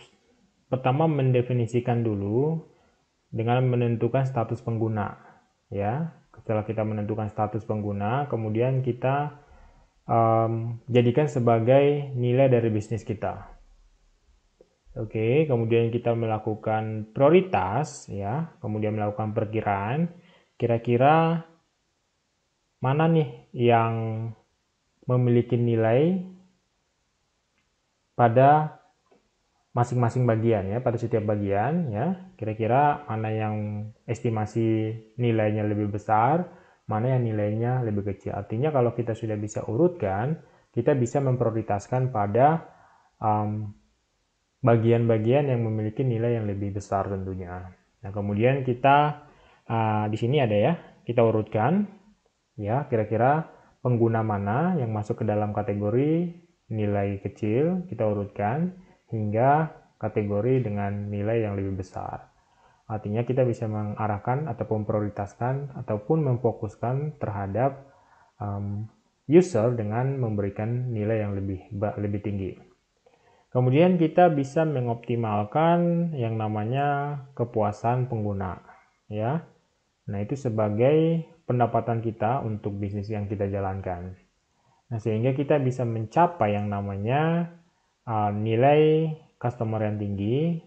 pertama mendefinisikan dulu dengan menentukan status pengguna ya. Setelah kita menentukan status pengguna, kemudian kita um, jadikan sebagai nilai dari bisnis kita. Oke, kemudian kita melakukan prioritas ya, kemudian melakukan perkiraan kira-kira mana nih yang memiliki nilai pada masing-masing bagian ya pada setiap bagian ya kira-kira mana yang estimasi nilainya lebih besar mana yang nilainya lebih kecil artinya kalau kita sudah bisa urutkan kita bisa memprioritaskan pada bagian um, bagian-bagian yang memiliki nilai yang lebih besar tentunya nah kemudian kita uh, di sini ada ya kita urutkan ya kira-kira pengguna mana yang masuk ke dalam kategori nilai kecil kita urutkan hingga kategori dengan nilai yang lebih besar. Artinya kita bisa mengarahkan ataupun prioritaskan ataupun memfokuskan terhadap um, user dengan memberikan nilai yang lebih lebih tinggi. Kemudian kita bisa mengoptimalkan yang namanya kepuasan pengguna, ya. Nah, itu sebagai pendapatan kita untuk bisnis yang kita jalankan. Nah, sehingga kita bisa mencapai yang namanya uh, nilai customer yang tinggi,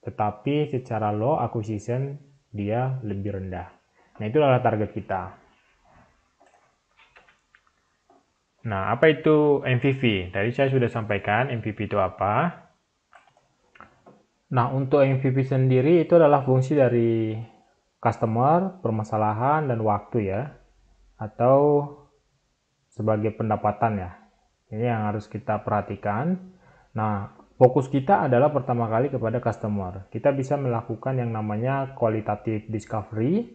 tetapi secara low acquisition dia lebih rendah. Nah, itu adalah target kita. Nah, apa itu MVP? Tadi saya sudah sampaikan MVP itu apa. Nah, untuk MVP sendiri itu adalah fungsi dari customer, permasalahan, dan waktu ya. Atau sebagai pendapatan ya. Ini yang harus kita perhatikan. Nah, fokus kita adalah pertama kali kepada customer. Kita bisa melakukan yang namanya qualitative discovery,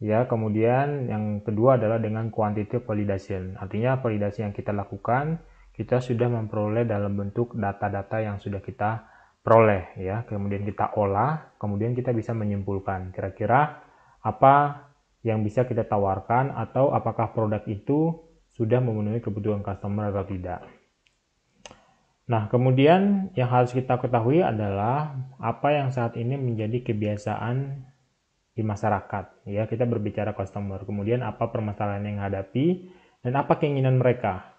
ya kemudian yang kedua adalah dengan quantitative validation artinya validasi yang kita lakukan kita sudah memperoleh dalam bentuk data-data yang sudah kita peroleh ya kemudian kita olah kemudian kita bisa menyimpulkan kira-kira apa yang bisa kita tawarkan atau apakah produk itu sudah memenuhi kebutuhan customer atau tidak. Nah, kemudian yang harus kita ketahui adalah apa yang saat ini menjadi kebiasaan di masyarakat. Ya, kita berbicara customer. Kemudian apa permasalahan yang hadapi dan apa keinginan mereka.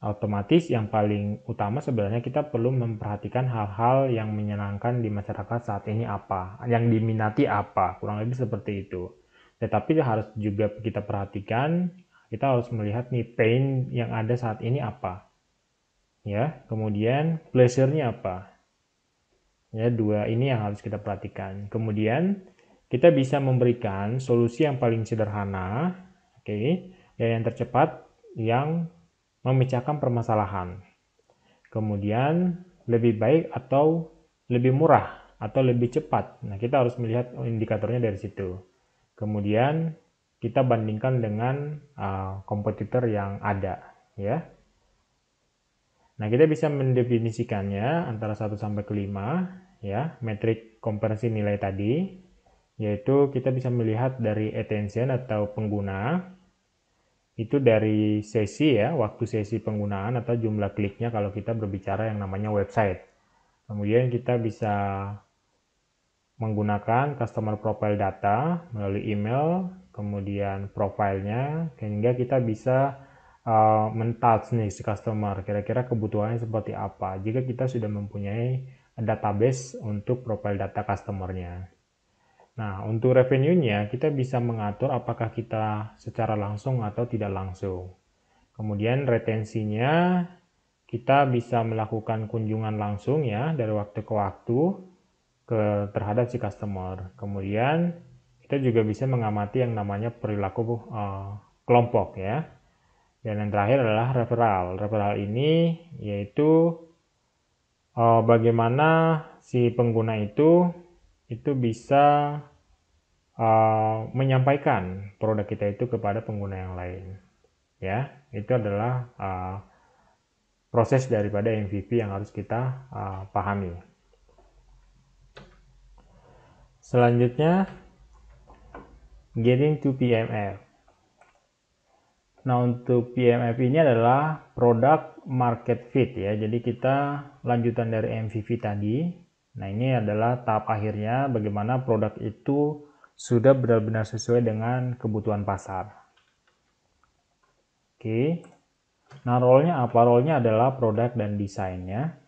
Otomatis yang paling utama sebenarnya kita perlu memperhatikan hal-hal yang menyenangkan di masyarakat saat ini apa, yang diminati apa, kurang lebih seperti itu. Tetapi harus juga kita perhatikan kita harus melihat nih pain yang ada saat ini apa. Ya, kemudian pleasure-nya apa. Ya, dua ini yang harus kita perhatikan. Kemudian kita bisa memberikan solusi yang paling sederhana, oke, okay, ya yang tercepat yang memecahkan permasalahan. Kemudian lebih baik atau lebih murah atau lebih cepat. Nah, kita harus melihat indikatornya dari situ. Kemudian kita bandingkan dengan uh, kompetitor yang ada ya. Nah, kita bisa mendefinisikannya antara 1 sampai ke 5 ya, metrik konversi nilai tadi yaitu kita bisa melihat dari attention atau pengguna itu dari sesi ya, waktu sesi penggunaan atau jumlah kliknya kalau kita berbicara yang namanya website. Kemudian kita bisa menggunakan customer profile data melalui email kemudian profilnya sehingga kita bisa uh, mentouch nih si customer kira-kira kebutuhannya seperti apa jika kita sudah mempunyai database untuk profil data customernya nah untuk revenue-nya kita bisa mengatur apakah kita secara langsung atau tidak langsung kemudian retensinya kita bisa melakukan kunjungan langsung ya dari waktu ke waktu ke terhadap si customer kemudian kita juga bisa mengamati yang namanya perilaku uh, kelompok ya. Dan yang terakhir adalah referral. Referral ini yaitu uh, bagaimana si pengguna itu itu bisa uh, menyampaikan produk kita itu kepada pengguna yang lain. Ya, itu adalah uh, proses daripada MVP yang harus kita uh, pahami. Selanjutnya getting to PMF. Nah, untuk PMF ini adalah product market fit ya. Jadi kita lanjutan dari MVP tadi. Nah, ini adalah tahap akhirnya bagaimana produk itu sudah benar-benar sesuai dengan kebutuhan pasar. Oke. Nah, role-nya apa? Role-nya adalah produk dan desainnya.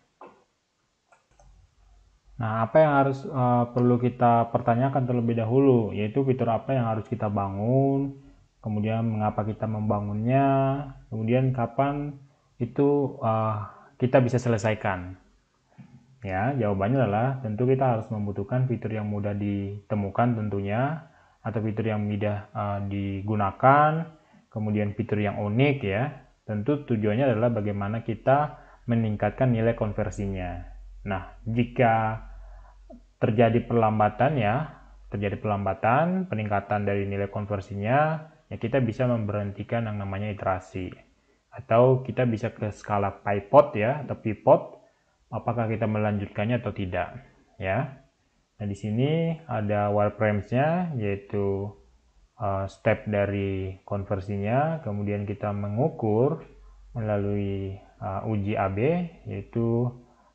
Nah, apa yang harus uh, perlu kita pertanyakan terlebih dahulu, yaitu fitur apa yang harus kita bangun, kemudian mengapa kita membangunnya, kemudian kapan itu uh, kita bisa selesaikan. Ya, jawabannya adalah tentu kita harus membutuhkan fitur yang mudah ditemukan tentunya, atau fitur yang mudah uh, digunakan, kemudian fitur yang unik ya. Tentu tujuannya adalah bagaimana kita meningkatkan nilai konversinya. Nah, jika terjadi perlambatan ya, terjadi perlambatan, peningkatan dari nilai konversinya, ya kita bisa memberhentikan yang namanya iterasi. Atau kita bisa ke skala pivot ya, atau pivot, apakah kita melanjutkannya atau tidak. Ya. Nah, di sini ada wireframes-nya, yaitu eh, step dari konversinya, kemudian kita mengukur melalui eh, uji AB, yaitu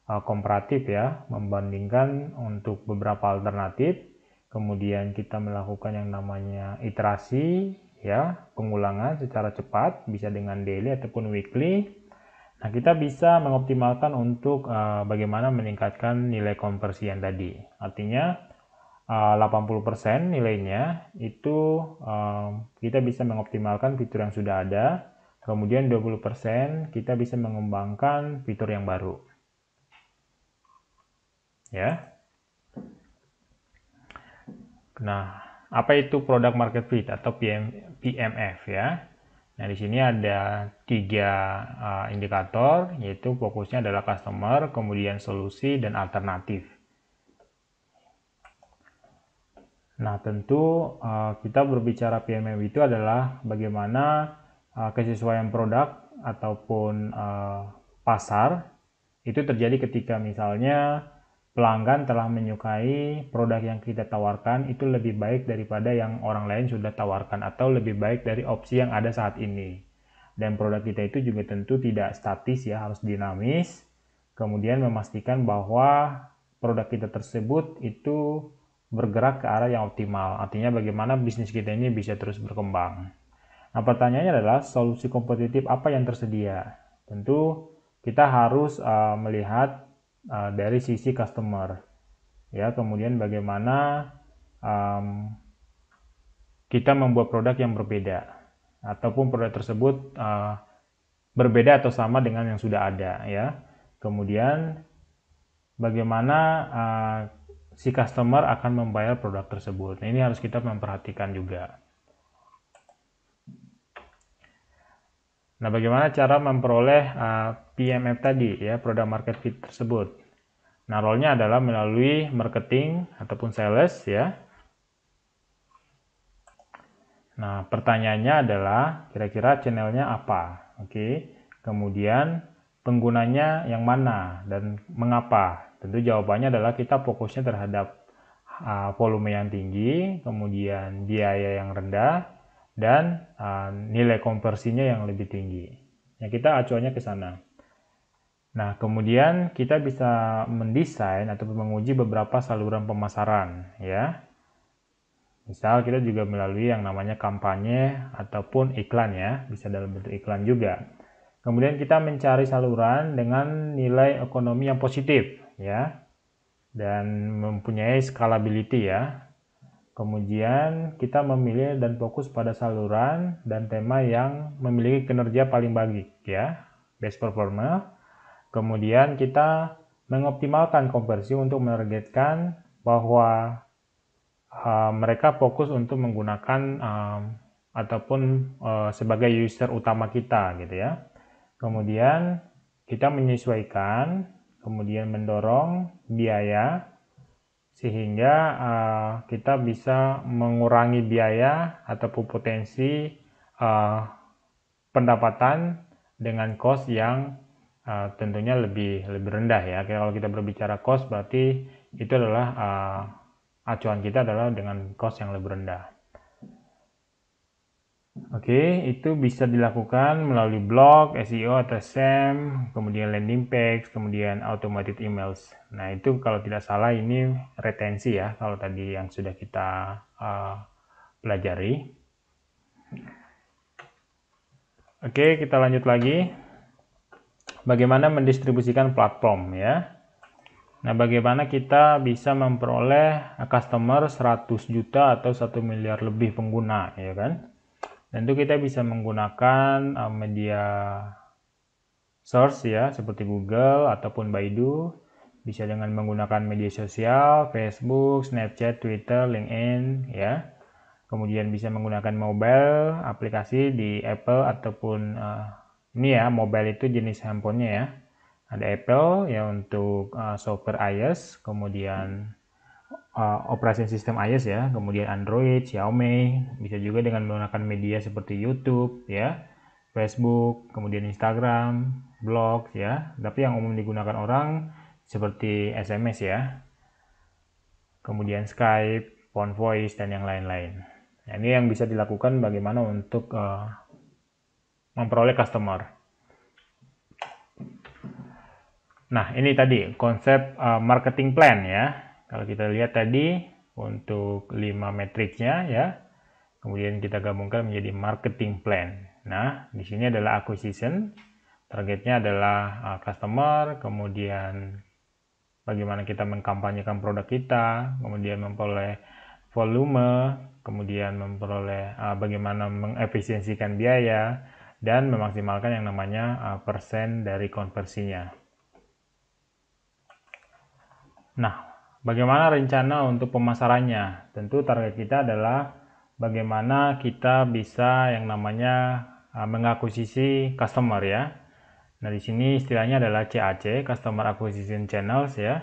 Eh, komparatif ya, membandingkan untuk beberapa alternatif. Kemudian kita melakukan yang namanya iterasi ya, pengulangan secara cepat bisa dengan daily ataupun weekly. Nah, kita bisa mengoptimalkan untuk uh, bagaimana meningkatkan nilai konversi yang tadi. Artinya, 80% eh, nilainya itu uh, kita bisa mengoptimalkan fitur yang sudah ada. Kemudian 20% kita bisa mengembangkan fitur yang baru ya. Nah, apa itu product market fit atau PM, PMF ya? Nah, di sini ada tiga uh, indikator, yaitu fokusnya adalah customer, kemudian solusi, dan alternatif. Nah, tentu uh, kita berbicara PMF itu adalah bagaimana uh, kesesuaian produk ataupun uh, pasar itu terjadi ketika misalnya pelanggan telah menyukai produk yang kita tawarkan itu lebih baik daripada yang orang lain sudah tawarkan atau lebih baik dari opsi yang ada saat ini. Dan produk kita itu juga tentu tidak statis ya, harus dinamis. Kemudian memastikan bahwa produk kita tersebut itu bergerak ke arah yang optimal. Artinya bagaimana bisnis kita ini bisa terus berkembang. Nah pertanyaannya adalah solusi kompetitif apa yang tersedia? Tentu kita harus uh, melihat uh, dari sisi customer ya kemudian bagaimana um, kita membuat produk yang berbeda ataupun produk tersebut uh, berbeda atau sama dengan yang sudah ada ya kemudian bagaimana uh, si customer akan membayar produk tersebut nah, ini harus kita memperhatikan juga nah bagaimana cara memperoleh uh, PMF tadi ya, produk market fit tersebut. Nah, role-nya adalah melalui marketing ataupun sales ya. Nah, pertanyaannya adalah kira-kira channelnya apa? Oke. Okay. Kemudian penggunanya yang mana dan mengapa? Tentu jawabannya adalah kita fokusnya terhadap uh, volume yang tinggi, kemudian biaya yang rendah, dan uh, nilai konversinya yang lebih tinggi. Ya, kita acuannya ke sana. Nah, kemudian kita bisa mendesain atau menguji beberapa saluran pemasaran, ya. Misal kita juga melalui yang namanya kampanye ataupun iklan ya, bisa dalam bentuk iklan juga. Kemudian kita mencari saluran dengan nilai ekonomi yang positif, ya. Dan mempunyai scalability ya. Kemudian kita memilih dan fokus pada saluran dan tema yang memiliki kinerja paling bagus ya, best performer Kemudian kita mengoptimalkan konversi untuk menargetkan bahwa uh, mereka fokus untuk menggunakan um, ataupun uh, sebagai user utama kita gitu ya. Kemudian kita menyesuaikan, kemudian mendorong biaya sehingga uh, kita bisa mengurangi biaya ataupun potensi uh, pendapatan dengan cost yang Eh, tentunya lebih lebih rendah ya. Kalau kita berbicara cost berarti itu adalah uh, acuan kita adalah dengan cost yang lebih rendah. Oke, itu bisa dilakukan melalui blog, SEO atau SEM, kemudian landing page, kemudian automated emails. Nah, itu kalau tidak salah ini retensi ya, kalau tadi yang sudah kita uh, pelajari. Oke, kita lanjut lagi bagaimana mendistribusikan platform ya. Nah, bagaimana kita bisa memperoleh customer 100 juta atau 1 miliar lebih pengguna, ya kan? Tentu kita bisa menggunakan eh, media source ya, seperti Google ataupun Baidu. Bisa dengan menggunakan media sosial, Facebook, Snapchat, Twitter, LinkedIn, ya. Kemudian bisa menggunakan mobile, aplikasi di Apple ataupun uh, ini ya mobile itu jenis handphonenya ya ada Apple ya untuk uh, software iOS kemudian uh, operasi sistem iOS ya kemudian Android Xiaomi bisa juga dengan menggunakan media seperti YouTube ya Facebook kemudian Instagram blog ya tapi yang umum digunakan orang seperti SMS ya kemudian Skype phone voice dan yang lain-lain nah, ini yang bisa dilakukan bagaimana untuk uh, memperoleh customer. Nah, ini tadi konsep uh, marketing plan ya. Kalau kita lihat tadi untuk 5 metriknya ya. Kemudian kita gabungkan menjadi marketing plan. Nah, di sini adalah acquisition. Targetnya adalah uh, customer, kemudian bagaimana kita mengkampanyekan produk kita, kemudian memperoleh volume, kemudian memperoleh uh, bagaimana mengefisiensikan biaya, dan memaksimalkan yang namanya uh, persen dari konversinya. Nah, bagaimana rencana untuk pemasarannya? Tentu target kita adalah bagaimana kita bisa yang namanya uh, mengakuisisi customer ya. Nah, di sini istilahnya adalah CAC, Customer Acquisition Channels ya.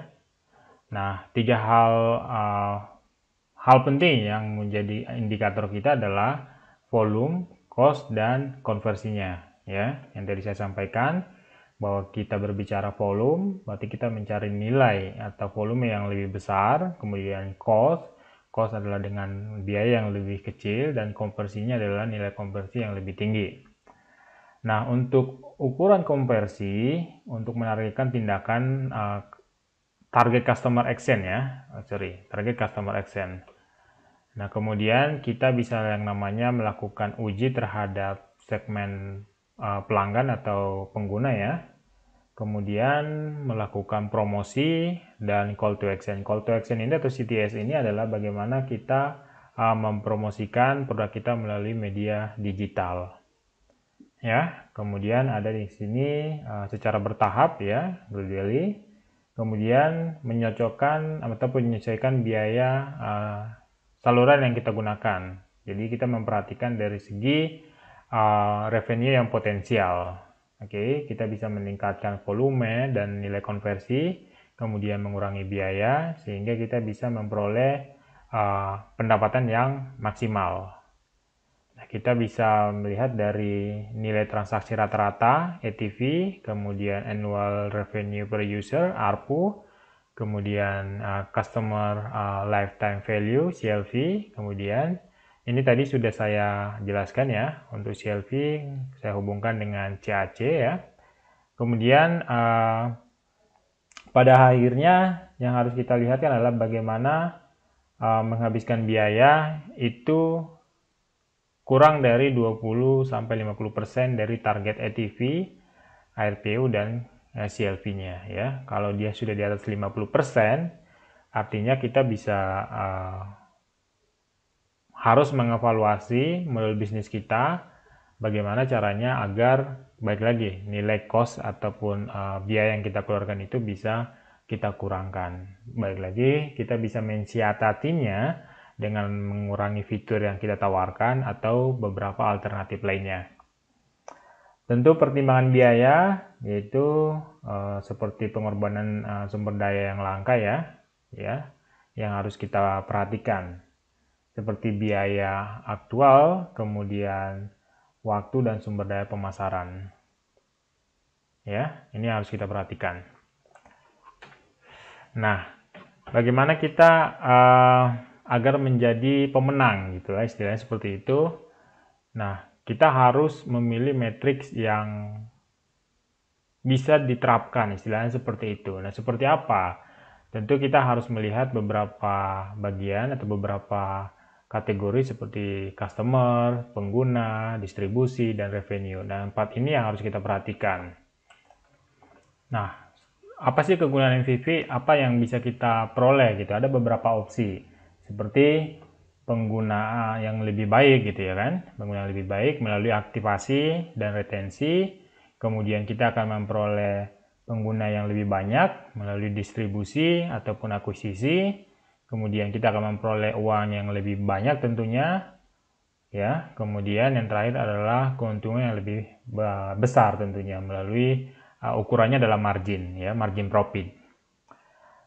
Nah, tiga hal uh, hal penting yang menjadi indikator kita adalah volume, cost dan konversinya ya yang tadi saya sampaikan bahwa kita berbicara volume berarti kita mencari nilai atau volume yang lebih besar kemudian cost cost adalah dengan biaya yang lebih kecil dan konversinya adalah nilai konversi yang lebih tinggi nah untuk ukuran konversi untuk menargetkan tindakan uh, target customer action ya oh, sorry target customer action Nah, kemudian kita bisa yang namanya melakukan uji terhadap segmen uh, pelanggan atau pengguna ya. Kemudian melakukan promosi dan call to action. Call to action ini atau CTS ini adalah bagaimana kita uh, mempromosikan produk kita melalui media digital. Ya, kemudian ada di sini uh, secara bertahap ya, gradually. Kemudian menyocokkan atau menyesuaikan biaya uh, saluran yang kita gunakan. Jadi kita memperhatikan dari segi uh, revenue yang potensial. Oke, okay, kita bisa meningkatkan volume dan nilai konversi, kemudian mengurangi biaya sehingga kita bisa memperoleh uh, pendapatan yang maksimal. Nah, kita bisa melihat dari nilai transaksi rata-rata, ATV, kemudian annual revenue per user, ARPU, kemudian uh, customer uh, lifetime value CLV, kemudian ini tadi sudah saya jelaskan ya untuk CLV saya hubungkan dengan CAC ya. Kemudian uh, pada akhirnya yang harus kita lihatkan adalah bagaimana uh, menghabiskan biaya itu kurang dari 20 sampai 50% dari target ATV, ARPU dan CLV-nya ya. Kalau dia sudah di atas 50%, artinya kita bisa uh, harus mengevaluasi model bisnis kita bagaimana caranya agar baik lagi nilai cost ataupun uh, biaya yang kita keluarkan itu bisa kita kurangkan. Baik lagi kita bisa mensiatatinya dengan mengurangi fitur yang kita tawarkan atau beberapa alternatif lainnya. Tentu pertimbangan biaya yaitu uh, seperti pengorbanan uh, sumber daya yang langka ya, ya, yang harus kita perhatikan. Seperti biaya aktual, kemudian waktu dan sumber daya pemasaran. Ya, ini harus kita perhatikan. Nah, bagaimana kita uh, agar menjadi pemenang gitu lah istilahnya seperti itu. Nah, kita harus memilih matriks yang bisa diterapkan, istilahnya seperti itu. Nah, seperti apa? Tentu kita harus melihat beberapa bagian atau beberapa kategori seperti customer, pengguna, distribusi, dan revenue. Dan nah, empat ini yang harus kita perhatikan. Nah, apa sih kegunaan MVP? Apa yang bisa kita peroleh gitu? Ada beberapa opsi seperti pengguna yang lebih baik gitu ya kan pengguna yang lebih baik melalui aktivasi dan retensi kemudian kita akan memperoleh pengguna yang lebih banyak melalui distribusi ataupun akuisisi kemudian kita akan memperoleh uang yang lebih banyak tentunya ya kemudian yang terakhir adalah keuntungan yang lebih eh, besar tentunya melalui eh, ukurannya adalah margin ya margin profit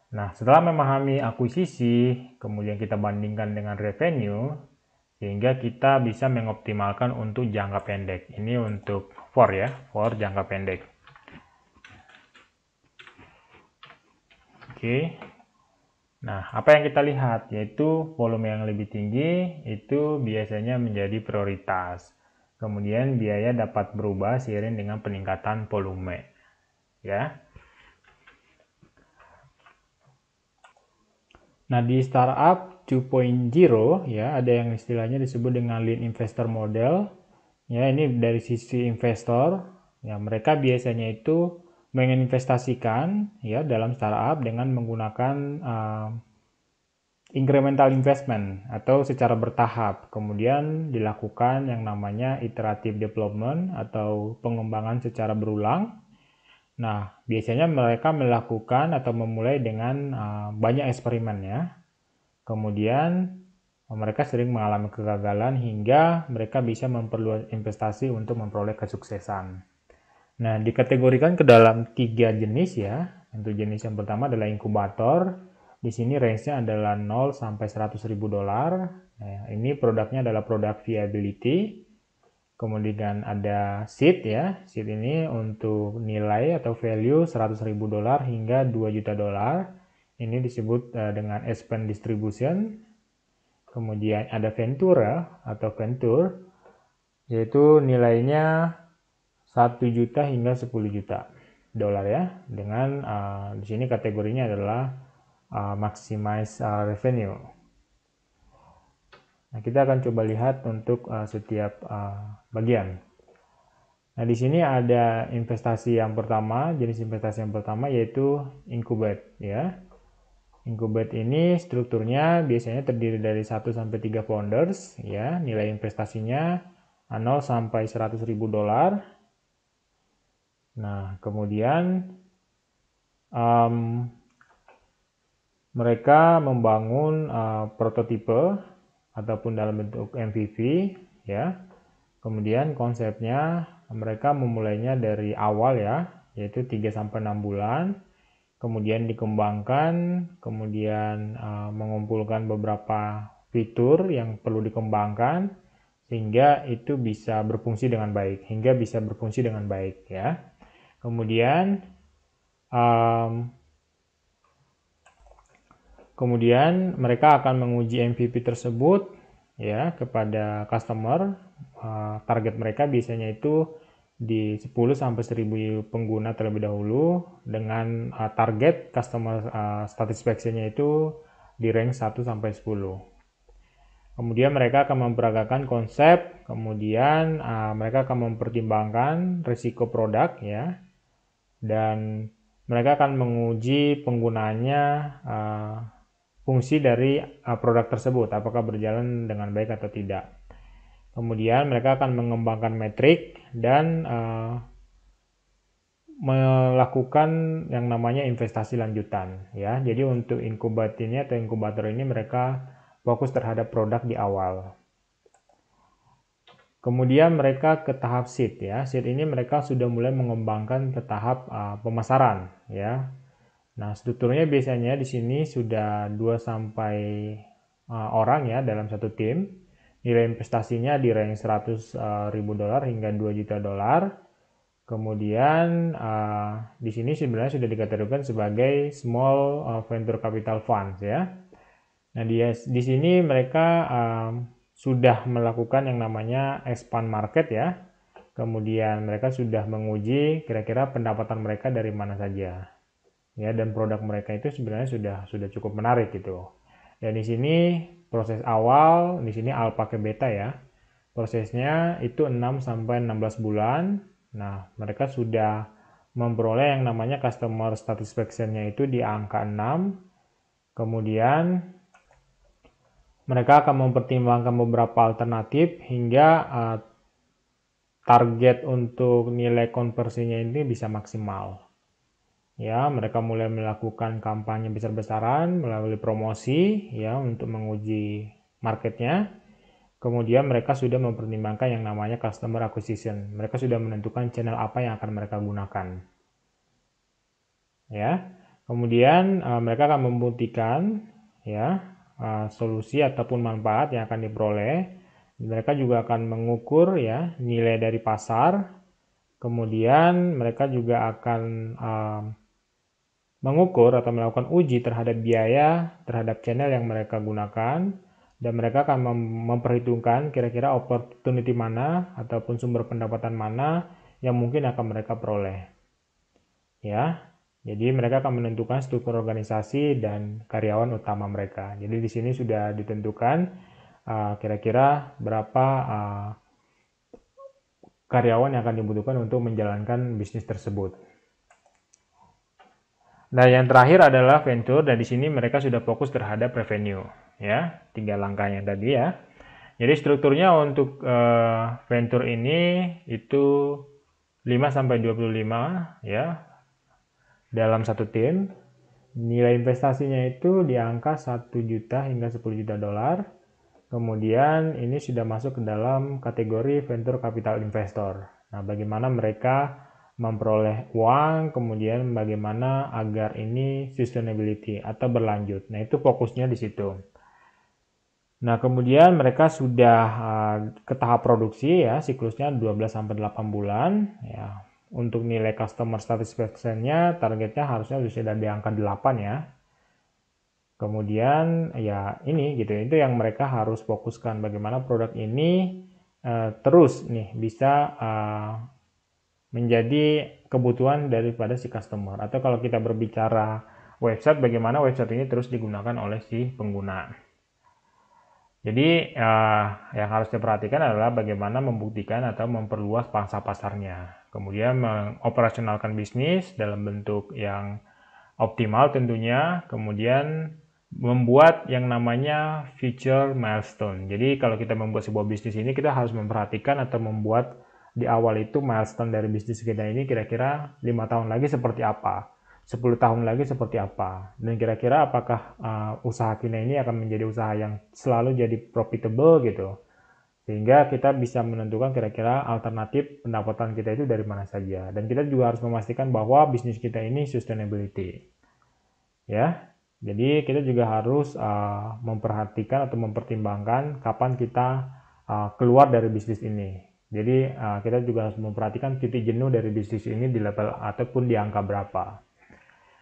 Nah, setelah memahami akuisisi, kemudian kita bandingkan dengan revenue, sehingga kita bisa mengoptimalkan untuk jangka pendek. Ini untuk for ya, for jangka pendek. Oke. Nah, apa yang kita lihat yaitu volume yang lebih tinggi itu biasanya menjadi prioritas. Kemudian biaya dapat berubah seiring dengan peningkatan volume. Ya. Nah, di startup 2.0 ya ada yang istilahnya disebut dengan lean investor model. Ya, ini dari sisi investor, ya mereka biasanya itu menginvestasikan ya dalam startup dengan menggunakan uh, incremental investment atau secara bertahap. Kemudian dilakukan yang namanya iterative development atau pengembangan secara berulang Nah, biasanya mereka melakukan atau memulai dengan eh, banyak eksperimen ya. Kemudian eh, mereka sering mengalami kegagalan hingga mereka bisa memperluas investasi untuk memperoleh kesuksesan. Nah, dikategorikan ke dalam tiga jenis ya. Untuk jenis yang pertama adalah inkubator. Di sini range-nya adalah 0 sampai 100 ribu dolar. Nah, ini produknya adalah produk viability. Kemudian ada seed ya, seed ini untuk nilai atau value 100 ribu dolar hingga 2 juta dolar. Ini disebut eh, dengan expand distribution. Kemudian ada ventura atau venture, yaitu nilainya 1 juta hingga 10 juta dolar ya. Dengan uh, di sini kategorinya adalah uh, maximize uh, revenue. Nah, kita akan coba lihat untuk uh, setiap uh, bagian. Nah, di sini ada investasi yang pertama, jenis investasi yang pertama yaitu incubate. ya. Incubate ini strukturnya biasanya terdiri dari 1 sampai 3 founders ya. Nilai investasinya 0 nah, sampai 100 ribu dolar. Nah, kemudian um, mereka membangun uh, prototipe ataupun dalam bentuk MVP ya Kemudian konsepnya mereka memulainya dari awal ya, yaitu 3 sampai 6 bulan. Kemudian dikembangkan, kemudian uh, mengumpulkan beberapa fitur yang perlu dikembangkan sehingga itu bisa berfungsi dengan baik, hingga bisa berfungsi dengan baik ya. Kemudian um, kemudian mereka akan menguji MVP tersebut ya kepada customer Eh, target mereka biasanya itu di 10 sampai 1000 pengguna terlebih dahulu dengan eh, target customer eh, satisfaction-nya itu di rank 1 sampai 10. Kemudian mereka akan memperagakan konsep, kemudian mereka akan mempertimbangkan risiko produk ya. Dan mereka akan menguji penggunaannya fungsi dari produk tersebut apakah berjalan dengan baik atau tidak. Kemudian mereka akan mengembangkan metrik dan uh, melakukan yang namanya investasi lanjutan ya. Jadi untuk inkubat atau inkubator ini mereka fokus terhadap produk di awal. Kemudian mereka ke tahap seed ya. Seed ini mereka sudah mulai mengembangkan ke tahap uh, pemasaran ya. Nah, strukturnya biasanya di sini sudah 2 sampai uh, orang ya dalam satu tim. Nilai investasinya di range 100 eh, ribu dolar hingga 2 juta dolar. Kemudian eh, di sini sebenarnya sudah dikategorikan sebagai small eh, venture capital funds ya. Nah di, di sini mereka sudah melakukan yang namanya expand market ya. Kemudian mereka sudah menguji kira-kira pendapatan mereka dari mana saja ya dan produk mereka itu sebenarnya sudah sudah cukup menarik gitu. Dan di sini proses awal, di sini alpha ke beta ya. Prosesnya itu 6 sampai 16 bulan. Nah, mereka sudah memperoleh yang namanya customer satisfaction-nya itu di angka 6. Kemudian mereka akan mempertimbangkan beberapa alternatif hingga uh, target untuk nilai konversinya ini bisa maksimal ya mereka mulai melakukan kampanye besar-besaran melalui promosi ya untuk menguji marketnya kemudian mereka sudah mempertimbangkan yang namanya customer acquisition mereka sudah menentukan channel apa yang akan mereka gunakan ya kemudian uh, mereka akan membuktikan ya uh, solusi ataupun manfaat yang akan diperoleh mereka juga akan mengukur ya nilai dari pasar kemudian mereka juga akan uh, mengukur atau melakukan uji terhadap biaya terhadap channel yang mereka gunakan, dan mereka akan memperhitungkan kira-kira opportunity mana ataupun sumber pendapatan mana yang mungkin akan mereka peroleh. Ya, jadi mereka akan menentukan struktur organisasi dan karyawan utama mereka. Jadi di sini sudah ditentukan eh, kira-kira uh, berapa uh, karyawan yang akan dibutuhkan untuk menjalankan bisnis tersebut. Nah, yang terakhir adalah venture dan di sini mereka sudah fokus terhadap revenue ya, tiga langkah yang tadi ya. Jadi strukturnya untuk uh, venture ini itu 5 sampai 25 ya dalam satu tim. Nilai investasinya itu di angka 1 juta hingga 10 juta dolar. Kemudian ini sudah masuk ke dalam kategori venture capital investor. Nah, bagaimana mereka memperoleh uang, kemudian bagaimana agar ini sustainability atau berlanjut. Nah, itu fokusnya di situ. Nah, kemudian mereka sudah uh, ke tahap produksi ya, siklusnya 12 sampai 8 bulan ya. Untuk nilai customer satisfaction-nya targetnya harusnya sudah di angka 8 ya. Kemudian ya ini gitu, ya, itu yang mereka harus fokuskan bagaimana produk ini uh, terus nih bisa uh, menjadi kebutuhan daripada si customer atau kalau kita berbicara website bagaimana website ini terus digunakan oleh si pengguna jadi eh, yang harus diperhatikan adalah bagaimana membuktikan atau memperluas pangsa pasarnya kemudian mengoperasionalkan bisnis dalam bentuk yang optimal tentunya kemudian membuat yang namanya future milestone jadi kalau kita membuat sebuah bisnis ini kita harus memperhatikan atau membuat di awal itu milestone dari bisnis kita ini kira-kira lima tahun lagi seperti apa, 10 tahun lagi seperti apa, dan kira-kira apakah uh, usaha kita ini akan menjadi usaha yang selalu jadi profitable gitu, sehingga kita bisa menentukan kira-kira alternatif pendapatan kita itu dari mana saja, dan kita juga harus memastikan bahwa bisnis kita ini sustainability, ya. Jadi kita juga harus uh, memperhatikan atau mempertimbangkan kapan kita uh, keluar dari bisnis ini jadi uh, kita juga harus memperhatikan titik jenuh dari bisnis ini di level ataupun di angka berapa.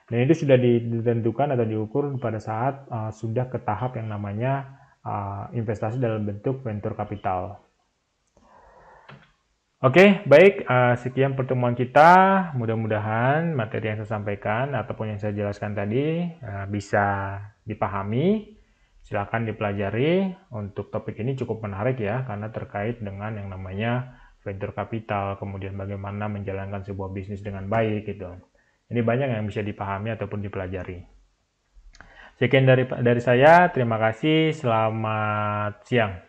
Dan itu sudah ditentukan atau diukur pada saat uh, sudah ke tahap yang namanya uh, investasi dalam bentuk venture capital. Oke, okay, baik. Uh, sekian pertemuan kita. Mudah-mudahan materi yang saya sampaikan ataupun yang saya jelaskan tadi uh, bisa dipahami Silahkan dipelajari, untuk topik ini cukup menarik ya, karena terkait dengan yang namanya venture capital, kemudian bagaimana menjalankan sebuah bisnis dengan baik gitu. Ini banyak yang bisa dipahami ataupun dipelajari. Sekian dari dari saya, terima kasih, selamat siang.